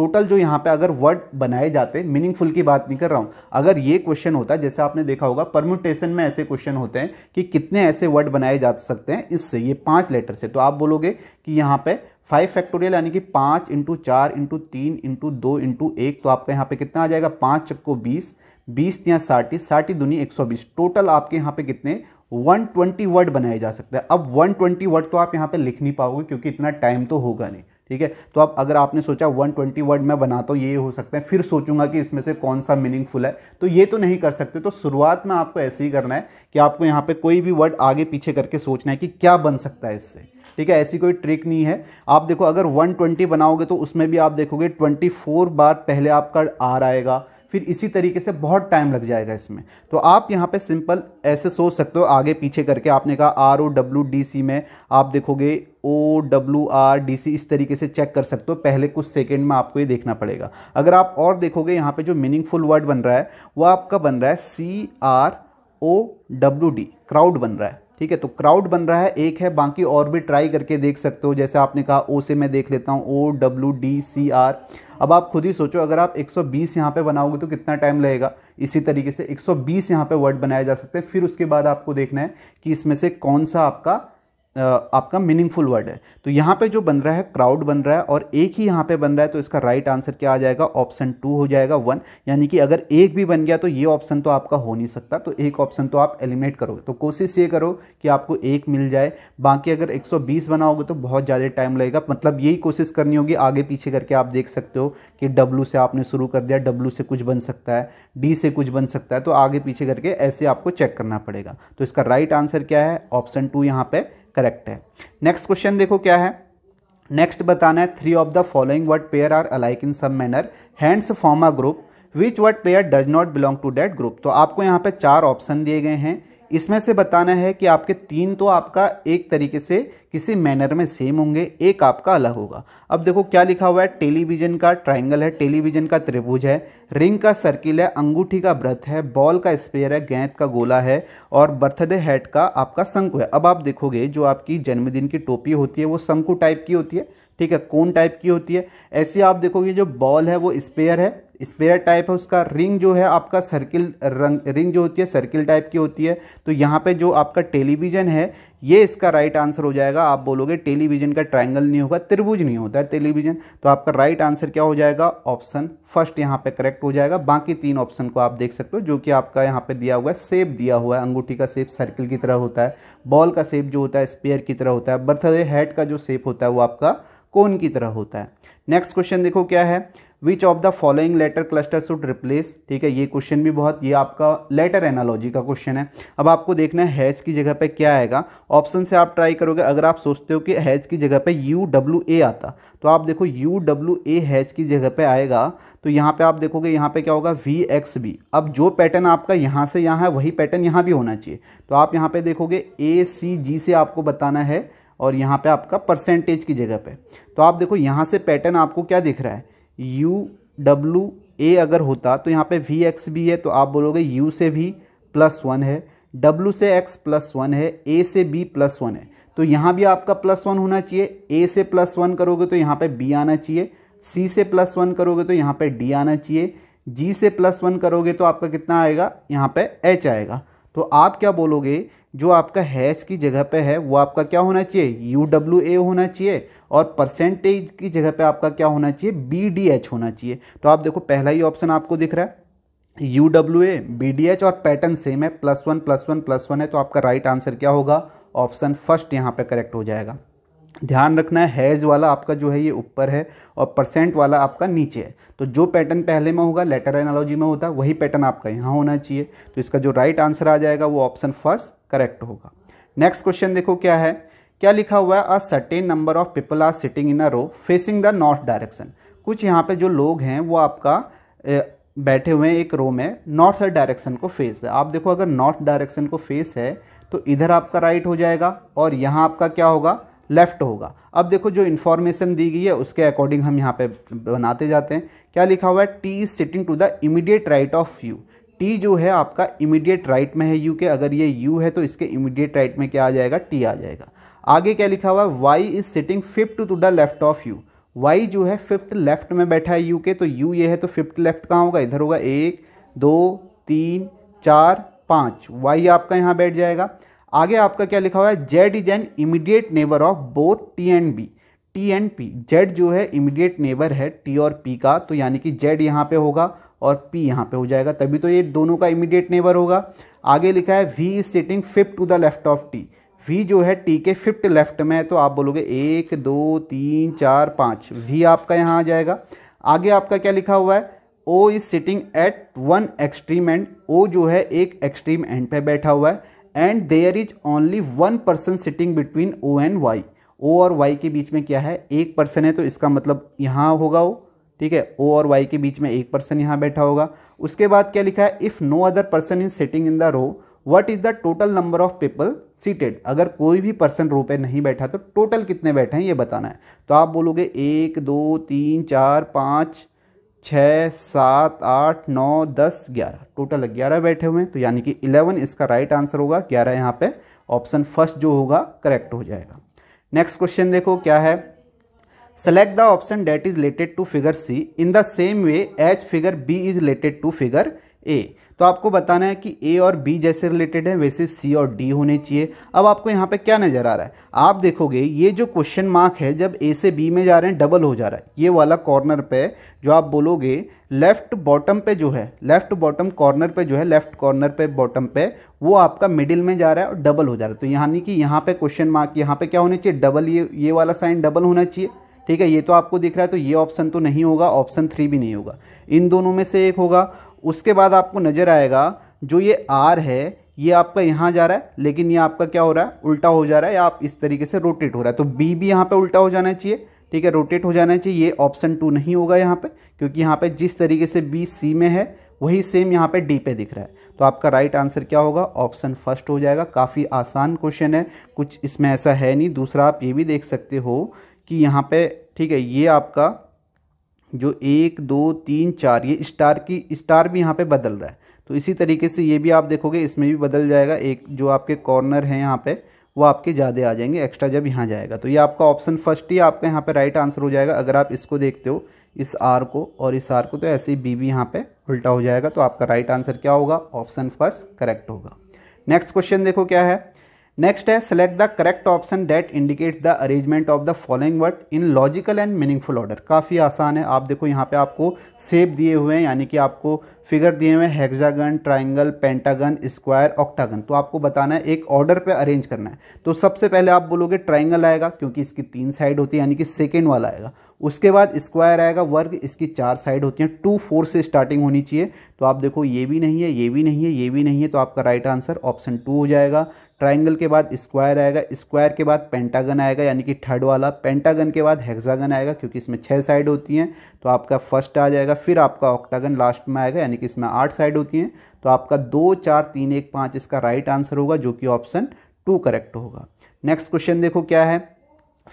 टोटल जो यहाँ पे अगर वर्ड बनाए जाते मीनिंगफुल की बात नहीं कर रहा हूँ अगर ये क्वेश्चन होता है जैसे आपने देखा होगा परम्यूटेशन में ऐसे क्वेश्चन होते हैं कि कितने ऐसे वर्ड बनाए जा सकते हैं इससे ये पाँच लेटर से तो आप बोलोगे कि यहाँ पे फाइव फैक्टोरियल यानी कि पाँच इंटू चार इंटू तीन इंटू दो इंटू एक तो आपका यहाँ पे कितना आ जाएगा पाँच चक्को बीस बीस या साठी साठी दुनिया एक सौ बीस टोटल आपके यहाँ पे कितने 120 वर्ड बनाए जा सकते हैं अब 120 वर्ड तो आप यहाँ पे लिख नहीं पाओगे क्योंकि इतना टाइम तो होगा नहीं ठीक है तो अब अगर आपने सोचा 120 वर्ड मैं बनाता हूँ ये हो सकते हैं फिर सोचूंगा कि इसमें से कौन सा मीनिंगफुल है तो ये तो नहीं कर सकते तो शुरुआत में आपको ऐसे ही करना है कि आपको यहाँ पे कोई भी वर्ड आगे पीछे करके सोचना है कि क्या बन सकता है इससे ठीक है ऐसी कोई ट्रिक नहीं है आप देखो अगर 120 बनाओगे तो उसमें भी आप देखोगे 24 बार पहले आपका आर आएगा फिर इसी तरीके से बहुत टाइम लग जाएगा इसमें तो आप यहाँ पे सिंपल ऐसे सोच सकते हो आगे पीछे करके आपने कहा R O W D C में आप देखोगे O W R D C इस तरीके से चेक कर सकते हो पहले कुछ सेकेंड में आपको ये देखना पड़ेगा अगर आप और देखोगे यहाँ पे जो मीनिंगफुल वर्ड बन रहा है वो आपका बन रहा है C R O W D crowd बन रहा है ठीक है तो क्राउड बन रहा है एक है बाकी और भी ट्राई करके देख सकते हो जैसे आपने कहा ओ से मैं देख लेता हूँ O W D C R अब आप खुद ही सोचो अगर आप 120 यहाँ पे बनाओगे तो कितना टाइम लगेगा इसी तरीके से 120 यहाँ पे वर्ड बनाए जा सकते हैं फिर उसके बाद आपको देखना है कि इसमें से कौन सा आपका आपका मीनिंगफुल वर्ड है तो यहाँ पे जो बन रहा है क्राउड बन रहा है और एक ही यहाँ पे बन रहा है तो इसका राइट right आंसर क्या आ जाएगा ऑप्शन टू हो जाएगा वन यानी कि अगर एक भी बन गया तो ये ऑप्शन तो आपका हो नहीं सकता तो एक ऑप्शन तो आप एलिमिनेट करोगे तो कोशिश ये करो कि आपको एक मिल जाए बाकी अगर 120 बनाओगे तो बहुत ज़्यादा टाइम लगेगा मतलब यही कोशिश करनी होगी आगे पीछे करके आप देख सकते हो कि डब्लू से आपने शुरू कर दिया डब्लू से कुछ बन सकता है डी से कुछ बन सकता है तो आगे पीछे करके ऐसे आपको चेक करना पड़ेगा तो इसका राइट right आंसर क्या है ऑप्शन टू यहाँ पर करेक्ट है नेक्स्ट क्वेश्चन देखो क्या है नेक्स्ट बताना है three of the following word pair are alike in some manner hence form a group which word pair does not belong to that group तो आपको यहाँ पे चार ऑप्शन दिए गए हैं इसमें से बताना है कि आपके तीन तो आपका एक तरीके से किसी मैनर में सेम होंगे एक आपका अलग होगा अब देखो क्या लिखा हुआ है टेलीविजन का ट्राइंगल है टेलीविजन का त्रिभुज है रिंग का सर्किल है अंगूठी का व्रत है बॉल का स्पेयर है गेंद का गोला है और बर्थडे हैट का आपका शंकु है अब आप देखोगे जो आपकी जन्मदिन की टोपी होती है वो शंकु टाइप की होती है ठीक है कौन टाइप की होती है ऐसे आप देखोगे जो बॉल है वो स्पेयर है स्पेयर टाइप है उसका रिंग जो है आपका सर्किल रंग रिंग जो होती है सर्किल टाइप की होती है तो यहाँ पे जो आपका टेलीविज़न है ये इसका राइट आंसर हो जाएगा आप बोलोगे टेलीविज़न का ट्रायंगल नहीं होगा त्रिभुज नहीं होता है टेलीविज़न तो आपका राइट आंसर क्या हो जाएगा ऑप्शन फर्स्ट यहाँ पे करेक्ट हो जाएगा बाकी तीन ऑप्शन को आप देख सकते हो जो कि आपका यहाँ पे दिया हुआ है सेप दिया हुआ है अंगूठी का सेप सर्किल की तरह होता है बॉल का सेप जो होता है स्पेयर की तरह होता है बर्थडे हेड का जो सेप होता है वो आपका कोन की तरह होता है नेक्स्ट क्वेश्चन देखो क्या है which of the following letter cluster should replace ठीक है ये क्वेश्चन भी बहुत ये आपका लेटर एनालॉजी का क्वेश्चन है अब आपको देखना है हैज की जगह पे क्या आएगा ऑप्शन से आप ट्राई करोगे अगर आप सोचते हो कि हैज की जगह पे यू डब्ल्यू ए आता तो आप देखो यू डब्ल्यू ए हैज की जगह पे आएगा तो यहाँ पे आप देखोगे यहाँ पे क्या होगा वी एक्स बी अब जो पैटर्न आपका यहाँ से यहाँ है वही पैटर्न यहाँ भी होना चाहिए तो आप यहाँ पे देखोगे ए सी जी से आपको बताना है और यहाँ पे आपका परसेंटेज की जगह पे तो आप देखो यहाँ से पैटर्न आपको क्या दिख रहा है यू डब्ल्यू ए अगर होता तो यहाँ पे वी एक्स भी है तो आप बोलोगे यू से भी प्लस वन है डब्लू से एक्स प्लस वन है ए से बी प्लस वन है तो यहाँ भी आपका प्लस वन होना चाहिए ए से प्लस वन करोगे तो यहाँ पे बी आना चाहिए सी से प्लस वन करोगे तो यहाँ पे डी आना चाहिए जी से प्लस वन करोगे तो आपका कितना आएगा यहाँ पे एच आएगा तो आप क्या बोलोगे जो आपका हैश की जगह पे है वो आपका क्या होना चाहिए यू डब्ल्यू ए होना चाहिए और परसेंटेज की जगह पे आपका क्या होना चाहिए बी डी एच होना चाहिए तो आप देखो पहला ही ऑप्शन आपको दिख रहा है U W A B D H और पैटर्न सेम है plus one plus one plus one है तो आपका राइट right आंसर क्या होगा ऑप्शन फर्स्ट यहाँ पे करेक्ट हो जाएगा ध्यान रखना है हैज़ वाला आपका जो है ये ऊपर है और परसेंट वाला आपका नीचे है तो जो पैटर्न पहले में होगा लेटर एनालॉजी में होता वही पैटर्न आपका यहाँ होना चाहिए तो इसका जो राइट आंसर आ जाएगा वो ऑप्शन फर्स्ट करेक्ट होगा नेक्स्ट क्वेश्चन देखो क्या है क्या लिखा हुआ है a certain number of people are sitting in a row facing the north direction कुछ यहाँ पे जो लोग हैं वो आपका बैठे हुए हैं एक रो में नॉर्थ डायरेक्शन को फेस है आप देखो अगर नॉर्थ डायरेक्शन को फेस है तो इधर आपका राइट हो जाएगा और यहाँ आपका क्या होगा लेफ़्ट होगा अब देखो जो इन्फॉर्मेशन दी गई है उसके अकॉर्डिंग हम यहाँ पे बनाते जाते हैं क्या लिखा हुआ है T is sitting to the immediate right of U T जो है आपका इमीडिएट राइट में है यू के अगर ये यू है तो इसके इमीडिएट राइट में क्या आ जाएगा टी आ जाएगा आगे क्या लिखा हुआ है Y is sitting fifth to the left of U Y जो है फिफ्थ लेफ्ट में बैठा है यू के तो यू ये है तो फिफ्थ लेफ्ट कहाँ होगा इधर होगा एक दो तीन चार पाँच वाई आपका यहाँ बैठ जाएगा आगे आपका क्या लिखा हुआ है Z is an immediate neighbour of both T and B T and P Z जो है इमीडिएट नेबर है टी और पी का तो यानी कि जेड यहाँ पे होगा और पी यहाँ पे हो जाएगा तभी तो ये दोनों का इमीडिएट नेबर होगा आगे लिखा है V is sitting fifth to the left of T V जो है टी के फिफ्थ लेफ्ट में है तो आप बोलोगे एक दो तीन चार पाँच वी आपका यहाँ आ जाएगा आगे आपका क्या लिखा हुआ है O is sitting at one extreme end O जो है एक एक्सट्रीम एंड पे बैठा हुआ है and there is only one person sitting between O and Y O और वाई के बीच में क्या है एक पर्सन है तो इसका मतलब यहाँ होगा वो ठीक है ओ और वाई के बीच में एक पर्सन यहाँ बैठा होगा उसके बाद क्या लिखा है if no other person is sitting in the row what is the total number of people seated अगर कोई भी पर्सन रो पे नहीं बैठा तो टोटल कितने बैठे हैं ये बताना है तो आप बोलोगे एक दो तीन चार पाँच छः सात आठ नौ दस ग्यारह टोटल ग्यारह बैठे हुए हैं तो यानी कि इलेवन इसका राइट आंसर होगा ग्यारह यहाँ पे ऑप्शन फर्स्ट जो होगा करेक्ट हो जाएगा नेक्स्ट क्वेश्चन देखो क्या है select the option that is related to figure C in the same way as figure B is related to figure A तो आपको बताना है कि ए और बी जैसे रिलेटेड है वैसे सी और डी होने चाहिए अब आपको यहाँ पे क्या नज़र आ रहा है आप देखोगे ये जो क्वेश्चन मार्क है जब ए से बी में जा रहे हैं डबल हो जा रहा है ये वाला कॉर्नर पे जो आप बोलोगे लेफ्ट बॉटम पे जो है लेफ्ट बॉटम कॉर्नर पे जो है लेफ्ट कॉर्नर पे बॉटम पे वो आपका मिडिल में जा रहा है और डबल हो जा रहा है तो यानी कि यहाँ पे क्वेश्चन मार्क यहाँ पे क्या होना चाहिए डबल ये ये वाला साइन डबल होना चाहिए ठीक है ये तो आपको दिख रहा है तो ये ऑप्शन तो नहीं होगा ऑप्शन थ्री भी नहीं होगा इन दोनों में से एक होगा उसके बाद आपको नज़र आएगा जो ये आर है ये आपका यहाँ जा रहा है लेकिन ये आपका क्या हो रहा है उल्टा हो जा रहा है या आप इस तरीके से रोटेट हो रहा है तो बी भी यहाँ पे उल्टा हो जाना चाहिए ठीक है रोटेट हो जाना चाहिए ये ऑप्शन टू नहीं होगा यहाँ पे क्योंकि यहाँ पे जिस तरीके से बी सी में है वही सेम यहाँ पे डी पे दिख रहा है तो आपका राइट आंसर क्या होगा ऑप्शन फर्स्ट हो जाएगा काफ़ी आसान क्वेश्चन है कुछ इसमें ऐसा है नहीं दूसरा आप ये भी देख सकते हो कि यहाँ पर ठीक है ये आपका जो एक दो तीन चार ये स्टार की स्टार भी यहाँ पे बदल रहा है तो इसी तरीके से ये भी आप देखोगे इसमें भी बदल जाएगा एक जो आपके कॉर्नर हैं यहाँ पे वो आपके ज़्यादा आ जाएंगे एक्स्ट्रा जब यहाँ जाएगा तो ये आपका ऑप्शन फर्स्ट ही आपका यहाँ पे राइट आंसर हो जाएगा अगर आप इसको देखते हो इस आर को और इस आर को तो ऐसे ही बी भी यहाँ पर उल्टा हो जाएगा तो आपका राइट आंसर क्या होगा ऑप्शन फर्स्ट करेक्ट होगा नेक्स्ट क्वेश्चन देखो क्या है नेक्स्ट है select the correct option that indicates the arrangement of the following word in logical and meaningful order काफ़ी आसान है आप देखो यहाँ पे आपको सेप दिए हुए हैं यानी कि आपको फिगर दिए हुए हैं hexagon triangle pentagon square octagon तो आपको बताना है एक ऑर्डर पे अरेंज करना है तो सबसे पहले आप बोलोगे ट्राइंगल आएगा क्योंकि इसकी तीन साइड होती है यानी कि सेकेंड वाला आएगा उसके बाद स्क्वायर आएगा वर्ग इसकी चार साइड होती हैं टू फोर से स्टार्टिंग होनी चाहिए तो आप देखो ये भी नहीं है ये भी नहीं है ये भी नहीं है तो आपका राइट आंसर ऑप्शन टू हो जाएगा ट्राइंगल के बाद स्क्वायर आएगा स्क्वायर के बाद पेंटागन आएगा यानी कि थर्ड वाला पेंटागन के बाद हेक्सागन आएगा क्योंकि इसमें छः साइड होती हैं तो आपका फर्स्ट आ जाएगा फिर आपका ऑक्टागन लास्ट में आएगा यानी कि इसमें आठ साइड होती हैं तो आपका दो चार तीन एक पाँच इसका राइट आंसर होगा जो कि ऑप्शन टू करेक्ट होगा नेक्स्ट क्वेश्चन देखो क्या है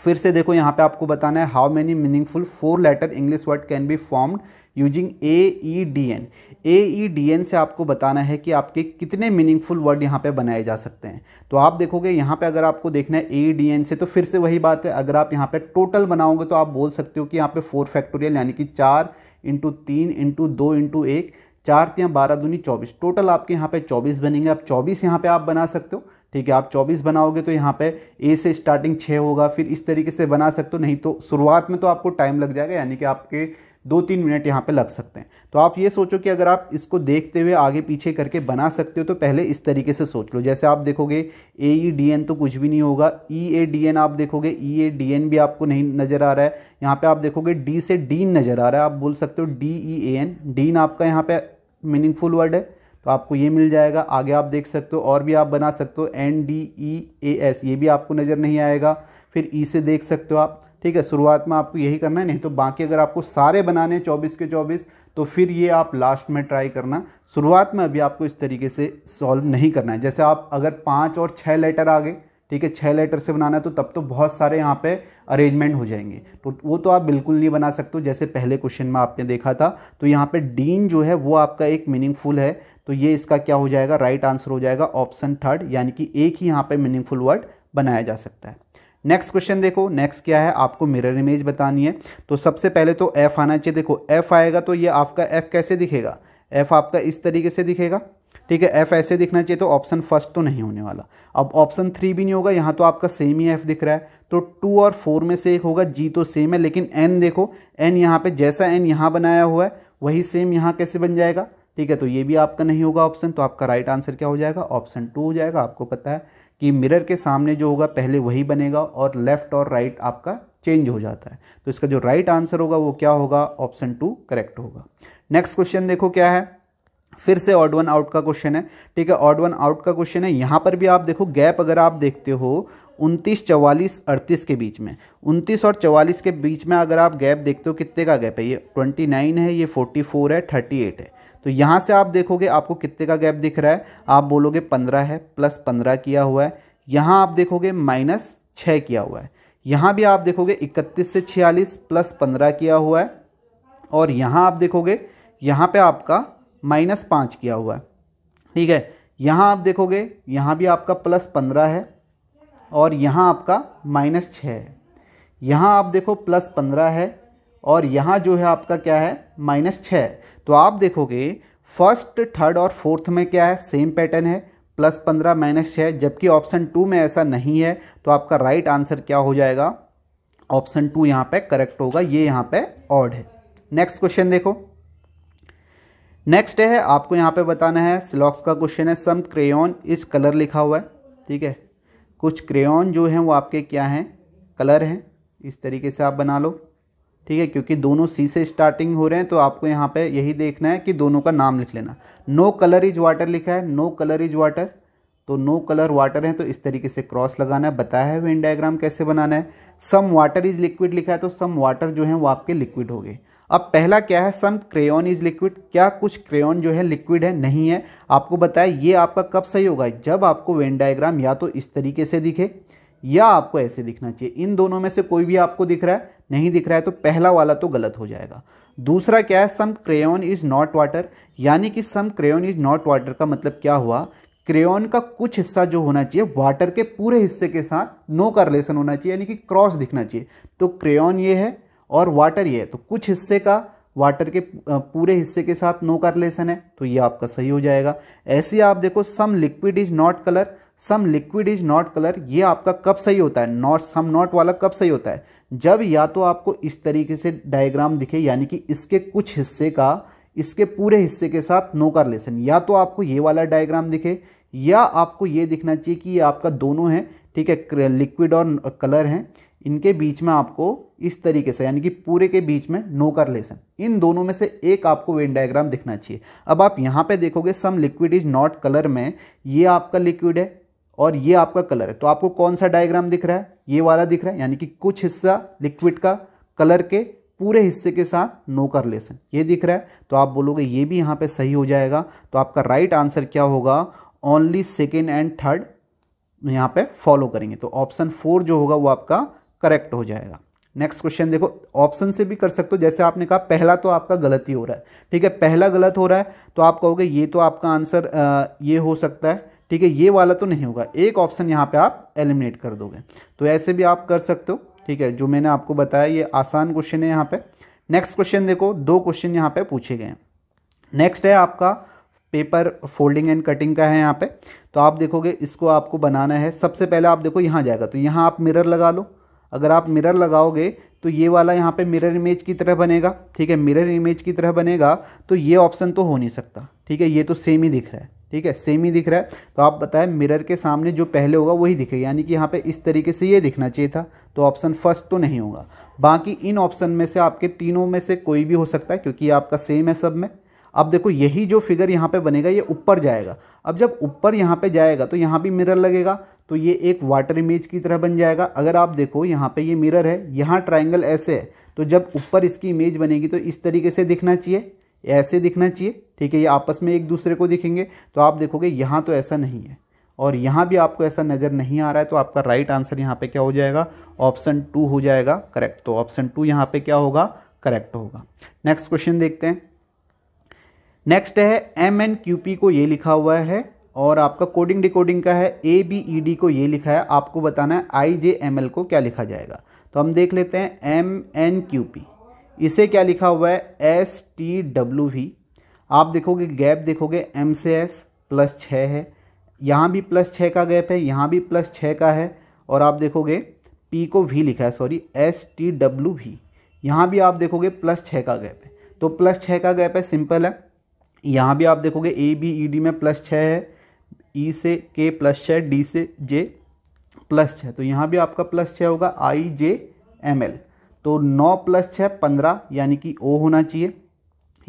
फिर से देखो यहाँ पर आपको बताना है how many meaningful four letter English word can be formed using A E D N A E D N से आपको बताना है कि आपके कितने मीनिंगफुल वर्ड यहाँ पे बनाए जा सकते हैं तो आप देखोगे यहाँ पे अगर आपको देखना है ए ई डी एन से तो फिर से वही बात है अगर आप यहाँ पे टोटल बनाओगे तो आप बोल सकते हो कि यहाँ पे फोर फैक्टोरियल यानी कि चार इंटू तीन इंटू दो इंटू एक चार त्याँ बारह दूनी चौबीस टोटल आपके यहाँ पे चौबीस बनेंगे आप चौबीस यहाँ पे आप बना सकते हो ठीक है आप 24 बनाओगे तो यहाँ पे ए से स्टार्टिंग 6 होगा फिर इस तरीके से बना सकते हो नहीं तो शुरुआत में तो आपको टाइम लग जाएगा यानी कि आपके दो तीन मिनट यहाँ पे लग सकते हैं तो आप ये सोचो कि अगर आप इसको देखते हुए आगे पीछे करके बना सकते हो तो पहले इस तरीके से सोच लो जैसे आप देखोगे ए ई डी एन तो कुछ भी नहीं होगा ई ए डी एन आप देखोगे ई ए डी एन भी आपको नहीं नज़र आ रहा है यहाँ पे आप देखोगे डी से डीन नज़र आ रहा है आप बोल सकते हो D E A N dean आपका यहाँ पे मीनिंगफुल वर्ड है तो आपको ये मिल जाएगा आगे आप देख सकते हो और भी आप बना सकते हो N D E A S ये भी आपको नज़र नहीं आएगा फिर ई e से देख सकते हो आप ठीक है शुरुआत में आपको यही करना है नहीं तो बाकी अगर आपको सारे बनाने चौबीस के चौबीस तो फिर ये आप लास्ट में ट्राई करना शुरुआत में अभी आपको इस तरीके से सॉल्व नहीं करना है जैसे आप अगर पाँच और छः लेटर आ गए ठीक है छः लेटर से बनाना है तो तब तो बहुत सारे यहाँ पे अरेंजमेंट हो जाएंगे तो वो तो आप बिल्कुल नहीं बना सकते जैसे पहले क्वेश्चन में आपने देखा था तो यहाँ पे डीन जो है वो आपका एक मीनिंगफुल है तो ये इसका क्या हो जाएगा राइट right आंसर हो जाएगा ऑप्शन थर्ड यानी कि एक ही यहाँ पे मीनिंगफुल वर्ड बनाया जा सकता है नेक्स्ट क्वेश्चन देखो नेक्स्ट क्या है आपको मिरर इमेज बतानी है तो सबसे पहले तो एफ आना चाहिए देखो एफ आएगा तो ये आपका एफ कैसे दिखेगा एफ आपका इस तरीके से दिखेगा ठीक है एफ ऐसे दिखना चाहिए तो ऑप्शन फर्स्ट तो नहीं होने वाला अब ऑप्शन थ्री भी नहीं होगा यहाँ तो आपका सेम ही एफ दिख रहा है तो टू और फोर में से एक होगा जी तो सेम है लेकिन एन देखो एन यहाँ पे जैसा एन यहाँ बनाया हुआ है वही सेम यहाँ कैसे बन जाएगा ठीक है तो ये भी आपका नहीं होगा ऑप्शन तो आपका राइट आंसर क्या हो जाएगा ऑप्शन टू हो जाएगा आपको पता है कि मिरर के सामने जो होगा पहले वही बनेगा और लेफ़्ट और राइट आपका चेंज हो जाता है तो इसका जो राइट आंसर होगा वो क्या होगा ऑप्शन टू करेक्ट होगा नेक्स्ट क्वेश्चन देखो क्या है फिर से ऑड वन आउट का क्वेश्चन है ठीक है ऑड वन आउट का क्वेश्चन है यहाँ पर भी आप देखो गैप अगर आप देखते हो उनतीस चवालीस अड़तीस के बीच में उनतीस और चवालीस के बीच में अगर आप गैप देखते हो कितने का गैप है ये ट्वेंटी नाइन है ये फोर्टी फोर है थर्टी एट है तो यहाँ से आप देखोगे आपको कितने का गैप दिख रहा है आप बोलोगे पंद्रह है प्लस पंद्रह किया हुआ है यहाँ आप देखोगे माइनस छः किया हुआ है यहाँ भी आप देखोगे इकतीस से छियालीस प्लस पंद्रह किया हुआ है और यहाँ आप देखोगे यहाँ पर आपका माइनस पाँच किया हुआ है ठीक है यहाँ आप देखोगे यहाँ भी आपका प्लस पंद्रह है और यहाँ आपका माइनस छः है यहाँ आप देखो प्लस पंद्रह है और यहाँ जो है आपका क्या है माइनस छः तो आप देखोगे फर्स्ट थर्ड और फोर्थ में क्या है सेम पैटर्न है प्लस पंद्रह माइनस छः जबकि ऑप्शन टू में ऐसा नहीं है तो आपका राइट right आंसर क्या हो जाएगा ऑप्शन टू यहाँ पे करेक्ट होगा ये यहाँ पे ऑड है नेक्स्ट क्वेश्चन देखो नेक्स्ट है आपको यहाँ पे बताना है सिलॉक्स का क्वेश्चन है सम क्रेयॉन इस कलर लिखा हुआ है ठीक है कुछ क्रेन जो हैं वो आपके क्या हैं कलर हैं इस तरीके से आप बना लो ठीक है क्योंकि दोनों सी से स्टार्टिंग हो रहे हैं तो आपको यहाँ पे यही देखना है कि दोनों का नाम लिख लेना नो कलर इज वाटर लिखा है नो कलर इज वाटर तो नो कलर वाटर है तो इस तरीके से क्रॉस लगाना है बताया है वेन डायग्राम कैसे बनाना है सम वाटर इज लिक्विड लिखा है तो सम वाटर जो है वो आपके लिक्विड हो गए अब पहला क्या है सम क्रेन इज लिक्विड क्या कुछ क्रेन जो है लिक्विड है नहीं है आपको बताया ये आपका कब सही होगा जब आपको वेन डायग्राम या तो इस तरीके से दिखे या आपको ऐसे दिखना चाहिए इन दोनों में से कोई भी आपको दिख रहा है नहीं दिख रहा है तो पहला वाला तो गलत हो जाएगा दूसरा क्या है some crane is not water यानी कि some crane is not water का मतलब क्या हुआ क्रेन का कुछ हिस्सा जो होना चाहिए वाटर के पूरे हिस्से के साथ नो करलेसन होना चाहिए यानी कि क्रॉस दिखना चाहिए तो क्रेन ये है और वाटर ये तो कुछ हिस्से का वाटर के पूरे हिस्से के साथ नो करलेसन है तो ये आपका सही हो जाएगा ऐसे आप देखो some liquid is not colour some liquid is not colour ये आपका कब सही होता है नॉट सम नॉट वाला कब सही होता है जब या तो आपको इस तरीके से डायग्राम दिखे यानी कि इसके कुछ हिस्से का इसके पूरे हिस्से के साथ नो करलेसन या तो आपको ये वाला डायग्राम दिखे या आपको ये दिखना चाहिए कि ये आपका दोनों है ठीक है लिक्विड और कलर हैं इनके बीच में आपको इस तरीके से यानी कि पूरे के बीच में नो करलेसन इन दोनों में से एक आपको वेन डायग्राम दिखना चाहिए अब आप यहाँ पे देखोगे some liquid is not colour में ये आपका लिक्विड है और ये आपका कलर है तो आपको कौन सा डायग्राम दिख रहा है ये वाला दिख रहा है यानी कि कुछ हिस्सा लिक्विड का कलर के पूरे हिस्से के साथ नो करलेसन ये दिख रहा है तो आप बोलोगे ये भी यहाँ पे सही हो जाएगा तो आपका राइट आंसर क्या होगा ओनली सेकेंड एंड थर्ड यहाँ पे फॉलो करेंगे तो ऑप्शन फोर जो होगा वो आपका करेक्ट हो जाएगा नेक्स्ट क्वेश्चन देखो ऑप्शन से भी कर सकते हो जैसे आपने कहा पहला तो आपका गलत ही हो रहा है ठीक है पहला गलत हो रहा है तो आप कहोगे ये तो आपका आंसर ये हो सकता है ठीक है ये वाला तो नहीं होगा एक ऑप्शन यहाँ पे आप एलिमिनेट कर दोगे तो ऐसे भी आप कर सकते हो ठीक है जो मैंने आपको बताया ये आसान क्वेश्चन है यहाँ पे नेक्स्ट क्वेश्चन देखो दो क्वेश्चन यहाँ पे पूछे गए हैं नेक्स्ट है आपका पेपर फोल्डिंग एंड कटिंग का है यहाँ पे तो आप देखोगे इसको आपको बनाना है सबसे पहले आप देखो यहाँ जाएगा तो यहाँ आप मिरर लगा लो अगर आप मिरर लगाओगे तो ये वाला यहाँ पे मिरर इमेज की तरह बनेगा ठीक है मिरर इमेज की तरह बनेगा तो ये ऑप्शन तो हो नहीं सकता ठीक है ये तो सेम ही दिख रहा है ठीक है सेम ही दिख रहा है तो आप बताएं मिरर के सामने जो पहले होगा वही दिखेगा यानी कि यहाँ पे इस तरीके से ये दिखना चाहिए था तो ऑप्शन फर्स्ट तो नहीं होगा बाकी इन ऑप्शन में से आपके तीनों में से कोई भी हो सकता है क्योंकि ये आपका सेम है सब में अब देखो यही जो फिगर यहाँ पे बनेगा ये ऊपर जाएगा अब जब ऊपर यहाँ पे जाएगा तो यहाँ भी मिरर लगेगा तो ये एक वाटर इमेज की तरह बन जाएगा अगर आप देखो यहाँ पे ये मिरर है यहाँ ट्राइंगल ऐसे है तो जब ऊपर इसकी इमेज बनेगी तो इस तरीके से दिखना चाहिए ऐसे दिखना चाहिए ठीक है ये आपस में एक दूसरे को दिखेंगे तो आप देखोगे यहाँ तो ऐसा नहीं है और यहाँ भी आपको ऐसा नज़र नहीं आ रहा है तो आपका राइट आंसर यहाँ पर क्या हो जाएगा ऑप्शन टू हो जाएगा करेक्ट तो ऑप्शन टू यहाँ पे क्या होगा करेक्ट होगा नेक्स्ट क्वेश्चन देखते हैं नेक्स्ट है एम एन क्यू पी को ये लिखा हुआ है और आपका कोडिंग डिकोडिंग का है ए बी ई डी को ये लिखा है आपको बताना है आई जे एम एल को क्या लिखा जाएगा तो हम देख लेते हैं एम एन क्यू पी इसे क्या लिखा हुआ है एस टी डब्ल्यू वी आप देखोगे गैप देखोगे एम से एस प्लस छः है यहाँ भी प्लस छः का गैप है यहाँ भी प्लस छः का है और आप देखोगे पी को भी लिखा है सॉरी एस टी डब्ल्यू भी यहाँ भी आप देखोगे प्लस छः का गैप है तो प्लस छः का गैप है सिंपल है यहाँ भी आप देखोगे ए बी ई डी में प्लस छः है ई e से के प्लस छः डी से जे प्लस छः तो यहाँ भी आपका प्लस छः होगा आई जे एम एल तो नौ प्लस छः पंद्रह यानी कि ओ होना चाहिए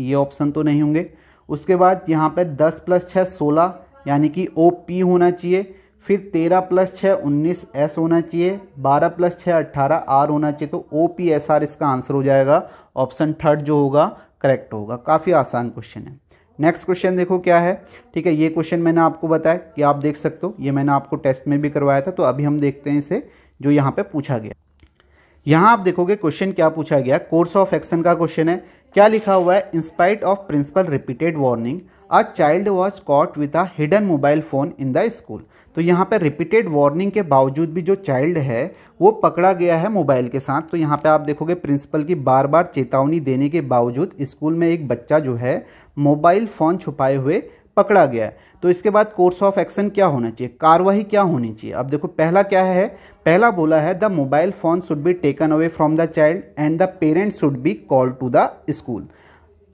ये ऑप्शन तो नहीं होंगे उसके बाद यहाँ पर दस प्लस छः सोलह यानी कि ओ पी होना चाहिए फिर तेरह प्लस छः उन्नीस एस होना चाहिए बारह प्लस छः अट्ठारह आर होना चाहिए तो ओ पी एस आर इसका आंसर हो जाएगा ऑप्शन थर्ड जो होगा करेक्ट होगा काफ़ी आसान क्वेश्चन है नेक्स्ट क्वेश्चन देखो क्या है ठीक है ये क्वेश्चन मैंने आपको बताया कि आप देख सकते हो ये मैंने आपको टेस्ट में भी करवाया था तो अभी हम देखते हैं इसे जो यहाँ पे पूछा गया यहाँ आप देखोगे क्वेश्चन क्या पूछा गया कोर्स ऑफ एक्शन का क्वेश्चन है क्या लिखा हुआ है in spite of principal repeated warning a child was caught with a hidden mobile phone in the school तो यहाँ पर रिपीटेड वार्निंग के बावजूद भी जो चाइल्ड है वो पकड़ा गया है मोबाइल के साथ तो यहाँ पे आप देखोगे प्रिंसिपल की बार बार चेतावनी देने के बावजूद स्कूल में एक बच्चा जो है मोबाइल फ़ोन छुपाए हुए पकड़ा गया है तो इसके बाद कोर्स ऑफ एक्शन क्या होना चाहिए कार्रवाई क्या होनी चाहिए अब देखो पहला क्या है पहला बोला है the mobile phone should be taken away from the child and the parents should be call to the school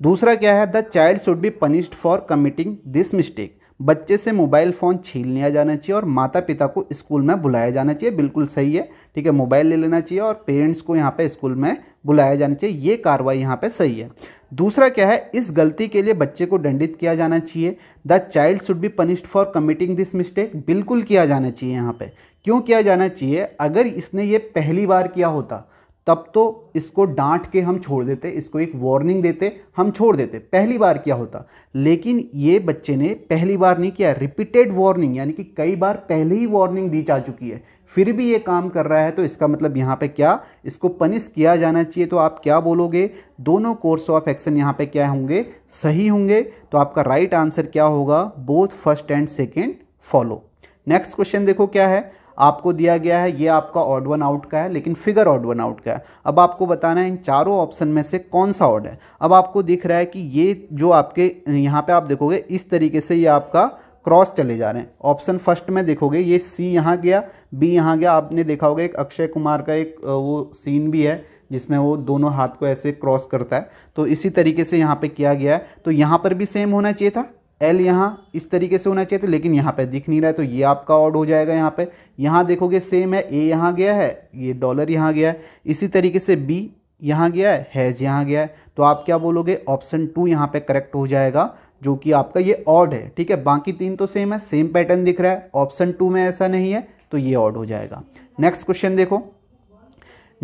दूसरा क्या है the child should be punished for committing this mistake बच्चे से मोबाइल फ़ोन छीन लिया जाना चाहिए और माता पिता को स्कूल में बुलाया जाना चाहिए बिल्कुल सही है ठीक है मोबाइल ले लेना चाहिए और पेरेंट्स को यहाँ पे स्कूल में बुलाया जाना चाहिए ये कार्रवाई यहाँ पे सही है दूसरा क्या है इस गलती के लिए बच्चे को दंडित किया जाना चाहिए the child should be punished for committing this mistake बिल्कुल किया जाना चाहिए यहाँ पर क्यों किया जाना चाहिए अगर इसने ये पहली बार किया होता तब तो इसको डांट के हम छोड़ देते इसको एक वार्निंग देते हम छोड़ देते पहली बार क्या होता लेकिन ये बच्चे ने पहली बार नहीं किया रिपीटेड वार्निंग यानी कि कई बार पहले ही वार्निंग दी जा चुकी है फिर भी ये काम कर रहा है तो इसका मतलब यहाँ पे क्या इसको पनिश किया जाना चाहिए तो आप क्या बोलोगे दोनों कोर्स ऑफ एक्शन यहाँ पे क्या होंगे सही होंगे तो आपका राइट right आंसर क्या होगा both first and second follow next question देखो क्या है आपको दिया गया है ये आपका ऑड वन आउट का है लेकिन फिगर ऑड वन आउट का है अब आपको बताना है इन चारों ऑप्शन में से कौन सा ऑड है अब आपको दिख रहा है कि ये जो आपके यहाँ पे आप देखोगे इस तरीके से ये आपका क्रॉस चले जा रहे हैं ऑप्शन फर्स्ट में देखोगे ये सी यहाँ गया बी यहाँ गया आपने देखा होगा एक अक्षय कुमार का एक वो सीन भी है जिसमें वो दोनों हाथ को ऐसे क्रॉस करता है तो इसी तरीके से यहाँ पे किया गया है तो यहाँ पर भी सेम होना चाहिए था एल यहाँ इस तरीके से होना चाहिए था लेकिन यहाँ पे दिख नहीं रहा है तो ये आपका ऑड हो जाएगा यहाँ पे यहाँ देखोगे सेम है ए यहाँ गया है ये डॉलर यहाँ गया है इसी तरीके से बी यहाँ गया है हैज़ यहाँ गया है तो आप क्या बोलोगे ऑप्शन टू यहाँ पे करेक्ट हो जाएगा जो कि आपका ये ऑड है ठीक है बाकी तीन तो सेम है सेम पैटर्न दिख रहा है ऑप्शन टू में ऐसा नहीं है तो ये ऑड हो जाएगा नेक्स्ट क्वेश्चन देखो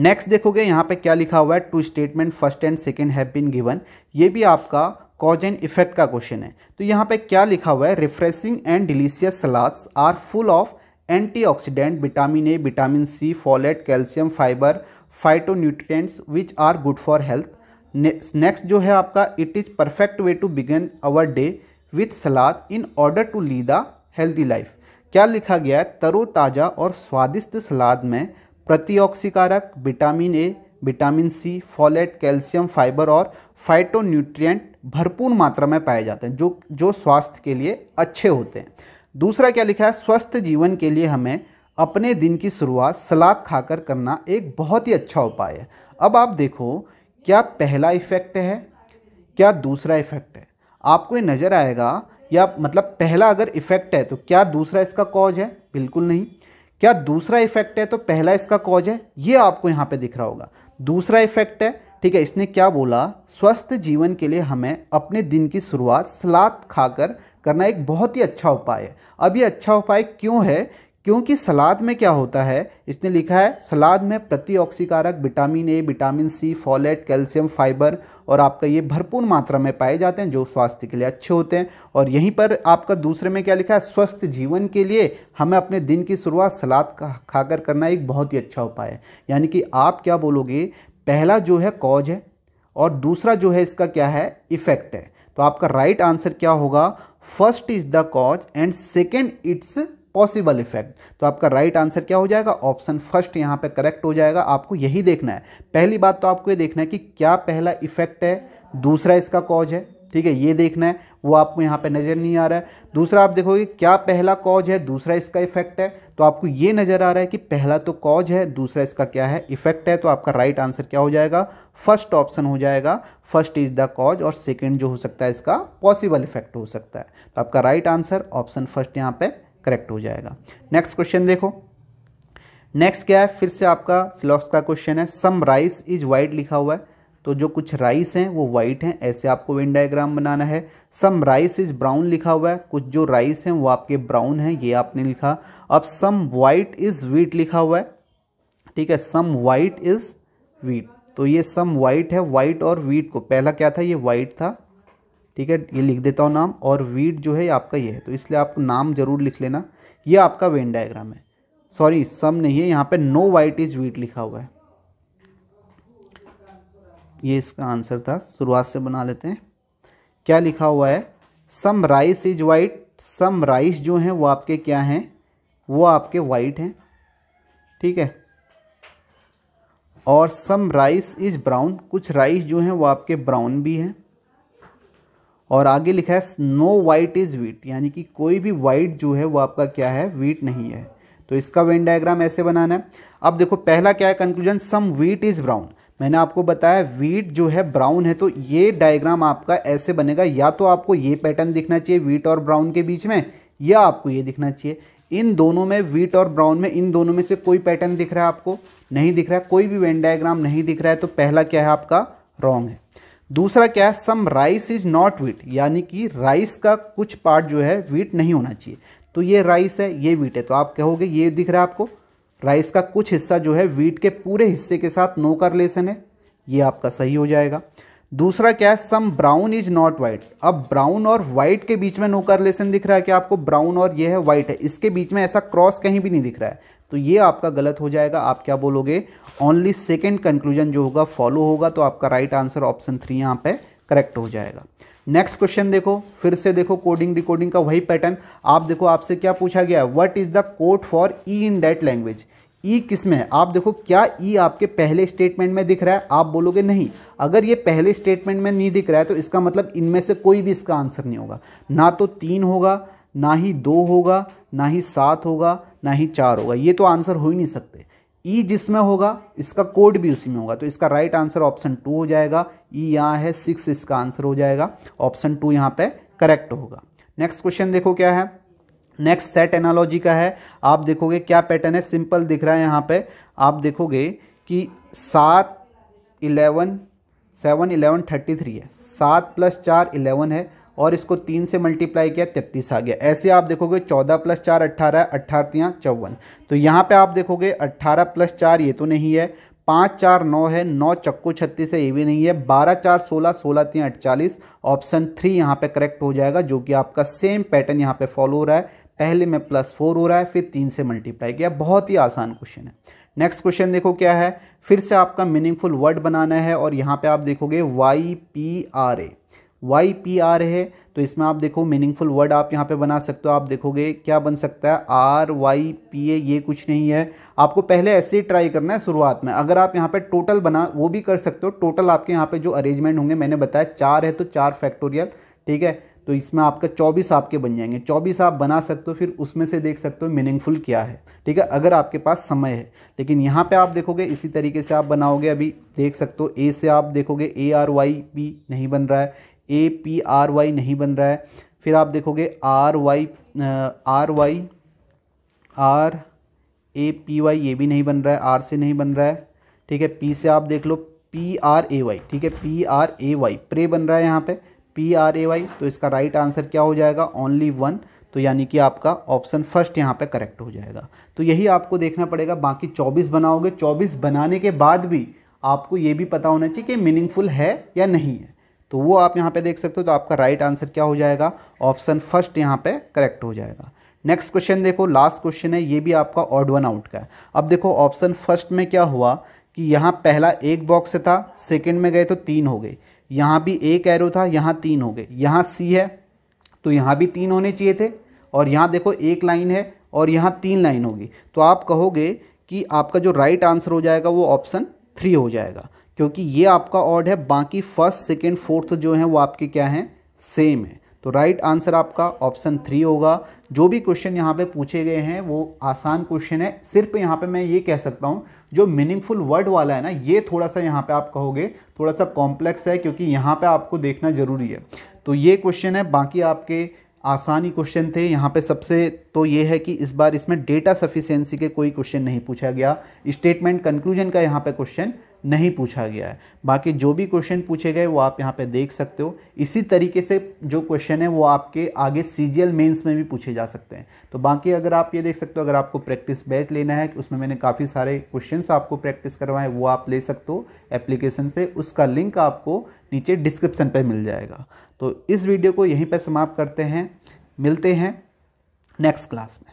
नेक्स्ट देखोगे यहाँ पे क्या लिखा हुआ है two statement first and second have been given ये भी आपका कॉज एंड इफेक्ट का क्वेश्चन है तो यहाँ पे क्या लिखा हुआ है refreshing and delicious salads are full of antioxidant vitamin A vitamin C folate calcium fibre phytonutrients which are good for health next जो है आपका it is perfect way to begin our day with salad in order to lead a healthy life क्या लिखा गया है तरोताज़ा और स्वादिष्ट सलाद में प्रतिऑक्सीकारक vitamin A vitamin C folate calcium fibre और फाइटोन्यूट्रिएंट भरपूर मात्रा में पाए जाते हैं जो जो स्वास्थ्य के लिए अच्छे होते हैं दूसरा क्या लिखा है स्वस्थ जीवन के लिए हमें अपने दिन की शुरुआत सलाद खाकर करना एक बहुत ही अच्छा उपाय है अब आप देखो क्या पहला इफेक्ट है क्या दूसरा इफेक्ट है आपको ये नज़र आएगा या मतलब पहला अगर इफेक्ट है तो क्या दूसरा इसका कॉज है बिल्कुल नहीं क्या दूसरा इफेक्ट है तो पहला इसका कॉज है ये आपको यहाँ पे दिख रहा होगा दूसरा इफेक्ट है ठीक है इसने क्या बोला स्वस्थ जीवन के लिए हमें अपने दिन की शुरुआत सलाद खाकर करना एक बहुत ही अच्छा उपाय है अब ये अच्छा उपाय क्यों है क्योंकि सलाद में क्या होता है इसने लिखा है सलाद में प्रतिऑक्सीकारक vitamin A vitamin C folate calcium fibre और आपका ये भरपूर मात्रा में पाए जाते हैं जो स्वास्थ्य के लिए अच्छे होते हैं और यहीं पर आपका दूसरे में क्या लिखा है स्वस्थ जीवन के लिए हमें अपने दिन की शुरुआत सलाद खा खाकर करना एक बहुत ही अच्छा उपाय है यानी कि आप क्या बोलोगे पहला जो है कॉज है और दूसरा जो है इसका क्या है इफेक्ट है तो आपका राइट right आंसर क्या होगा first is the cause and second its possible effect तो आपका राइट right आंसर क्या हो जाएगा ऑप्शन फर्स्ट यहाँ पे करेक्ट हो जाएगा आपको यही देखना है पहली बात तो आपको ये देखना है कि क्या पहला इफेक्ट है दूसरा इसका कॉज है ठीक है ये देखना है वो आपको यहाँ पे नज़र नहीं आ रहा है दूसरा आप देखोगे क्या पहला कॉज है दूसरा इसका इफेक्ट है तो आपको ये नज़र आ रहा है कि पहला तो कॉज है दूसरा इसका क्या है इफेक्ट है तो आपका राइट right आंसर क्या हो जाएगा फर्स्ट ऑप्शन हो जाएगा फर्स्ट इज द कॉज और सेकेंड जो हो सकता है इसका पॉसिबल इफेक्ट हो सकता है तो आपका राइट आंसर ऑप्शन फर्स्ट यहाँ पे करेक्ट हो जाएगा नेक्स्ट क्वेश्चन देखो नेक्स्ट क्या है फिर से आपका सिलॉक्स का क्वेश्चन है सम राइस इज वाइड लिखा हुआ है तो जो कुछ राइस हैं वो वाइट हैं ऐसे आपको वेन डायग्राम बनाना है सम राइस इज़ ब्राउन लिखा हुआ है कुछ जो राइस हैं वो आपके ब्राउन हैं ये आपने लिखा अब सम वाइट इज़ वीट लिखा हुआ है ठीक है सम वाइट इज़ वीट तो ये सम वाइट है वाइट और वीट को पहला क्या था ये वाइट था ठीक है ये लिख देता हूँ नाम और वीट जो है आपका ये है तो इसलिए आप नाम जरूर लिख लेना ये आपका वेन डायग्राम है सॉरी सम नहीं है यहाँ पे नो वाइट इज वीट लिखा हुआ है ये इसका आंसर था शुरुआत से बना लेते हैं क्या लिखा हुआ है some rice is white some rice जो हैं वो आपके क्या हैं वो आपके वाइट हैं ठीक है और सम राइस इज ब्राउन कुछ राइस जो हैं वो आपके ब्राउन भी हैं और आगे लिखा है नो वाइट इज़ वीट यानी कि कोई भी वाइट जो है वो आपका क्या है वीट नहीं है तो इसका वेन डायग्राम ऐसे बनाना है अब देखो पहला क्या है conclusion some wheat is brown मैंने आपको बताया वीट जो है ब्राउन है तो ये डायग्राम आपका ऐसे बनेगा या तो आपको ये पैटर्न दिखना चाहिए वीट और ब्राउन के बीच में या आपको ये दिखना चाहिए इन दोनों में वीट और ब्राउन में इन दोनों में से कोई पैटर्न दिख रहा है आपको नहीं दिख रहा है कोई भी वेन डायग्राम नहीं दिख रहा है तो पहला क्या है आपका रॉन्ग है दूसरा क्या है some rice is not wheat यानी कि राइस का कुछ पार्ट जो है वीट नहीं होना चाहिए तो ये राइस है ये वीट है तो आप कहोगे ये दिख रहा है आपको राइस का कुछ हिस्सा जो है वीट के पूरे हिस्से के साथ नो करलेसन है ये आपका सही हो जाएगा दूसरा क्या है some brown is not white अब ब्राउन और वाइट के बीच में नो करलेसन दिख रहा है कि आपको ब्राउन और ये है वाइट है इसके बीच में ऐसा क्रॉस कहीं भी नहीं दिख रहा है तो ये आपका गलत हो जाएगा आप क्या बोलोगे ओनली सेकेंड कंक्लूजन जो होगा फॉलो होगा तो आपका राइट आंसर ऑप्शन थ्री यहाँ पे करेक्ट हो जाएगा नेक्स्ट क्वेश्चन देखो फिर से देखो कोडिंग डिकोडिंग का वही पैटर्न आप देखो आपसे क्या पूछा गया है what is the code for E in that language E किस में है आप देखो क्या ई e आपके पहले स्टेटमेंट में दिख रहा है आप बोलोगे नहीं अगर ये पहले स्टेटमेंट में नहीं दिख रहा है तो इसका मतलब इनमें से कोई भी इसका आंसर नहीं होगा ना तो तीन होगा ना ही दो होगा ना ही सात होगा ना ही चार होगा ये तो आंसर हो ही नहीं सकते ई e जिसमें होगा इसका कोड भी उसी में होगा तो इसका राइट आंसर ऑप्शन टू हो जाएगा ई e यहाँ है सिक्स इसका आंसर हो जाएगा ऑप्शन टू यहाँ पे करेक्ट होगा नेक्स्ट क्वेश्चन देखो क्या है नेक्स्ट सेट एनालॉजी का है आप देखोगे क्या पैटर्न है सिंपल दिख रहा है यहाँ पे आप देखोगे कि सात eleven seven eleven thirty three है सात प्लस चार इलेवन है और इसको तीन से मल्टीप्लाई किया तैतीस आ गया ऐसे आप देखोगे चौदह प्लस चार अट्ठारह अट्ठारतियाँ चौवन तो यहाँ पे आप देखोगे अट्ठारह प्लस चार ये तो नहीं है पाँच चार नौ है नौ चक्कू छत्तीस है ये भी नहीं है बारह चार सोलह सोलह तीन अड़चालीस ऑप्शन थ्री यहाँ पे करेक्ट हो जाएगा जो कि आपका सेम पैटर्न यहाँ पे फॉलो हो रहा है पहले में प्लस फोर हो रहा है फिर तीन से मल्टीप्लाई किया बहुत ही आसान क्वेश्चन है नेक्स्ट क्वेश्चन देखो क्या है फिर से आपका मीनिंगफुल वर्ड बनाना है और यहाँ पे आप देखोगे Y P R A Y P R है तो इसमें आप देखो मीनिंगफुल वर्ड आप यहाँ पे बना सकते हो आप देखोगे क्या बन सकता है आर वाई पी ए ये कुछ नहीं है आपको पहले ऐसे ही ट्राई करना है शुरुआत में अगर आप यहाँ पे टोटल बना वो भी कर सकते हो टोटल आपके यहाँ पे जो अरेंजमेंट होंगे मैंने बताया चार है तो चार फैक्टोरियल ठीक है तो इसमें आपका चौबीस आपके बन जाएंगे चौबीस आप बना सकते हो फिर उसमें से देख सकते हो मीनिंगफुल क्या है ठीक है अगर आपके पास समय है लेकिन यहाँ पर आप देखोगे इसी तरीके से आप बनाओगे अभी देख सकते हो ए से आप देखोगे ए आर वाई पी नहीं बन रहा है ए पी आर वाई नहीं बन रहा है फिर आप देखोगे R Y R Y R A P Y ये भी नहीं बन रहा है आर से नहीं बन रहा है ठीक है पी से आप देख लो पी आर ए वाई ठीक है P R A Y pray बन रहा है यहाँ पे पी आर ए वाई तो इसका राइट आंसर क्या हो जाएगा ओनली वन तो यानी कि आपका ऑप्शन फर्स्ट यहाँ पे करेक्ट हो जाएगा तो यही आपको देखना पड़ेगा बाकी चौबीस बनाओगे चौबीस बनाने के बाद भी आपको ये भी पता होना चाहिए कि मीनिंगफुल है या नहीं है तो वो आप यहाँ पे देख सकते हो तो आपका राइट आंसर क्या हो जाएगा ऑप्शन फर्स्ट यहाँ पे करेक्ट हो जाएगा नेक्स्ट क्वेश्चन देखो लास्ट क्वेश्चन है ये भी आपका ऑड वन आउट का है अब देखो ऑप्शन फर्स्ट में क्या हुआ कि यहाँ पहला एक बॉक्स था सेकेंड में गए तो तीन हो गए यहाँ भी एक एरो था यहाँ तीन हो गए यहाँ सी है तो यहाँ भी तीन होने चाहिए थे और यहाँ देखो एक लाइन है और यहाँ तीन लाइन होगी तो आप कहोगे कि आपका जो राइट आंसर हो जाएगा वो ऑप्शन थ्री हो जाएगा क्योंकि ये आपका ऑड है बाकी फर्स्ट सेकेंड फोर्थ जो है वो आपके क्या हैं सेम है तो राइट right आंसर आपका ऑप्शन थ्री होगा जो भी क्वेश्चन यहाँ पे पूछे गए हैं वो आसान क्वेश्चन है सिर्फ यहाँ पे मैं ये कह सकता हूँ जो मीनिंगफुल वर्ड वाला है ना ये थोड़ा सा यहाँ पे आप कहोगे थोड़ा सा कॉम्प्लेक्स है क्योंकि यहाँ पे आपको देखना ज़रूरी है तो ये क्वेश्चन है बाकी आपके आसान ही क्वेश्चन थे यहाँ पे सबसे तो ये है कि इस बार इसमें डेटा सफिशियंसी के कोई क्वेश्चन नहीं पूछा गया स्टेटमेंट कंक्लूजन का यहाँ पे क्वेश्चन नहीं पूछा गया है बाकी जो भी क्वेश्चन पूछे गए वो आप यहाँ पे देख सकते हो इसी तरीके से जो क्वेश्चन है वो आपके आगे सी जी मेंस में भी पूछे जा सकते हैं तो बाकी अगर आप ये देख सकते हो अगर आपको प्रैक्टिस बैच लेना है उसमें मैंने काफ़ी सारे क्वेश्चन आपको प्रैक्टिस करवाए वो आप ले सकते हो एप्लीकेशन से उसका लिंक आपको नीचे डिस्क्रिप्सन पर मिल जाएगा तो इस वीडियो को यहीं पर समाप्त करते हैं मिलते हैं नेक्स्ट क्लास में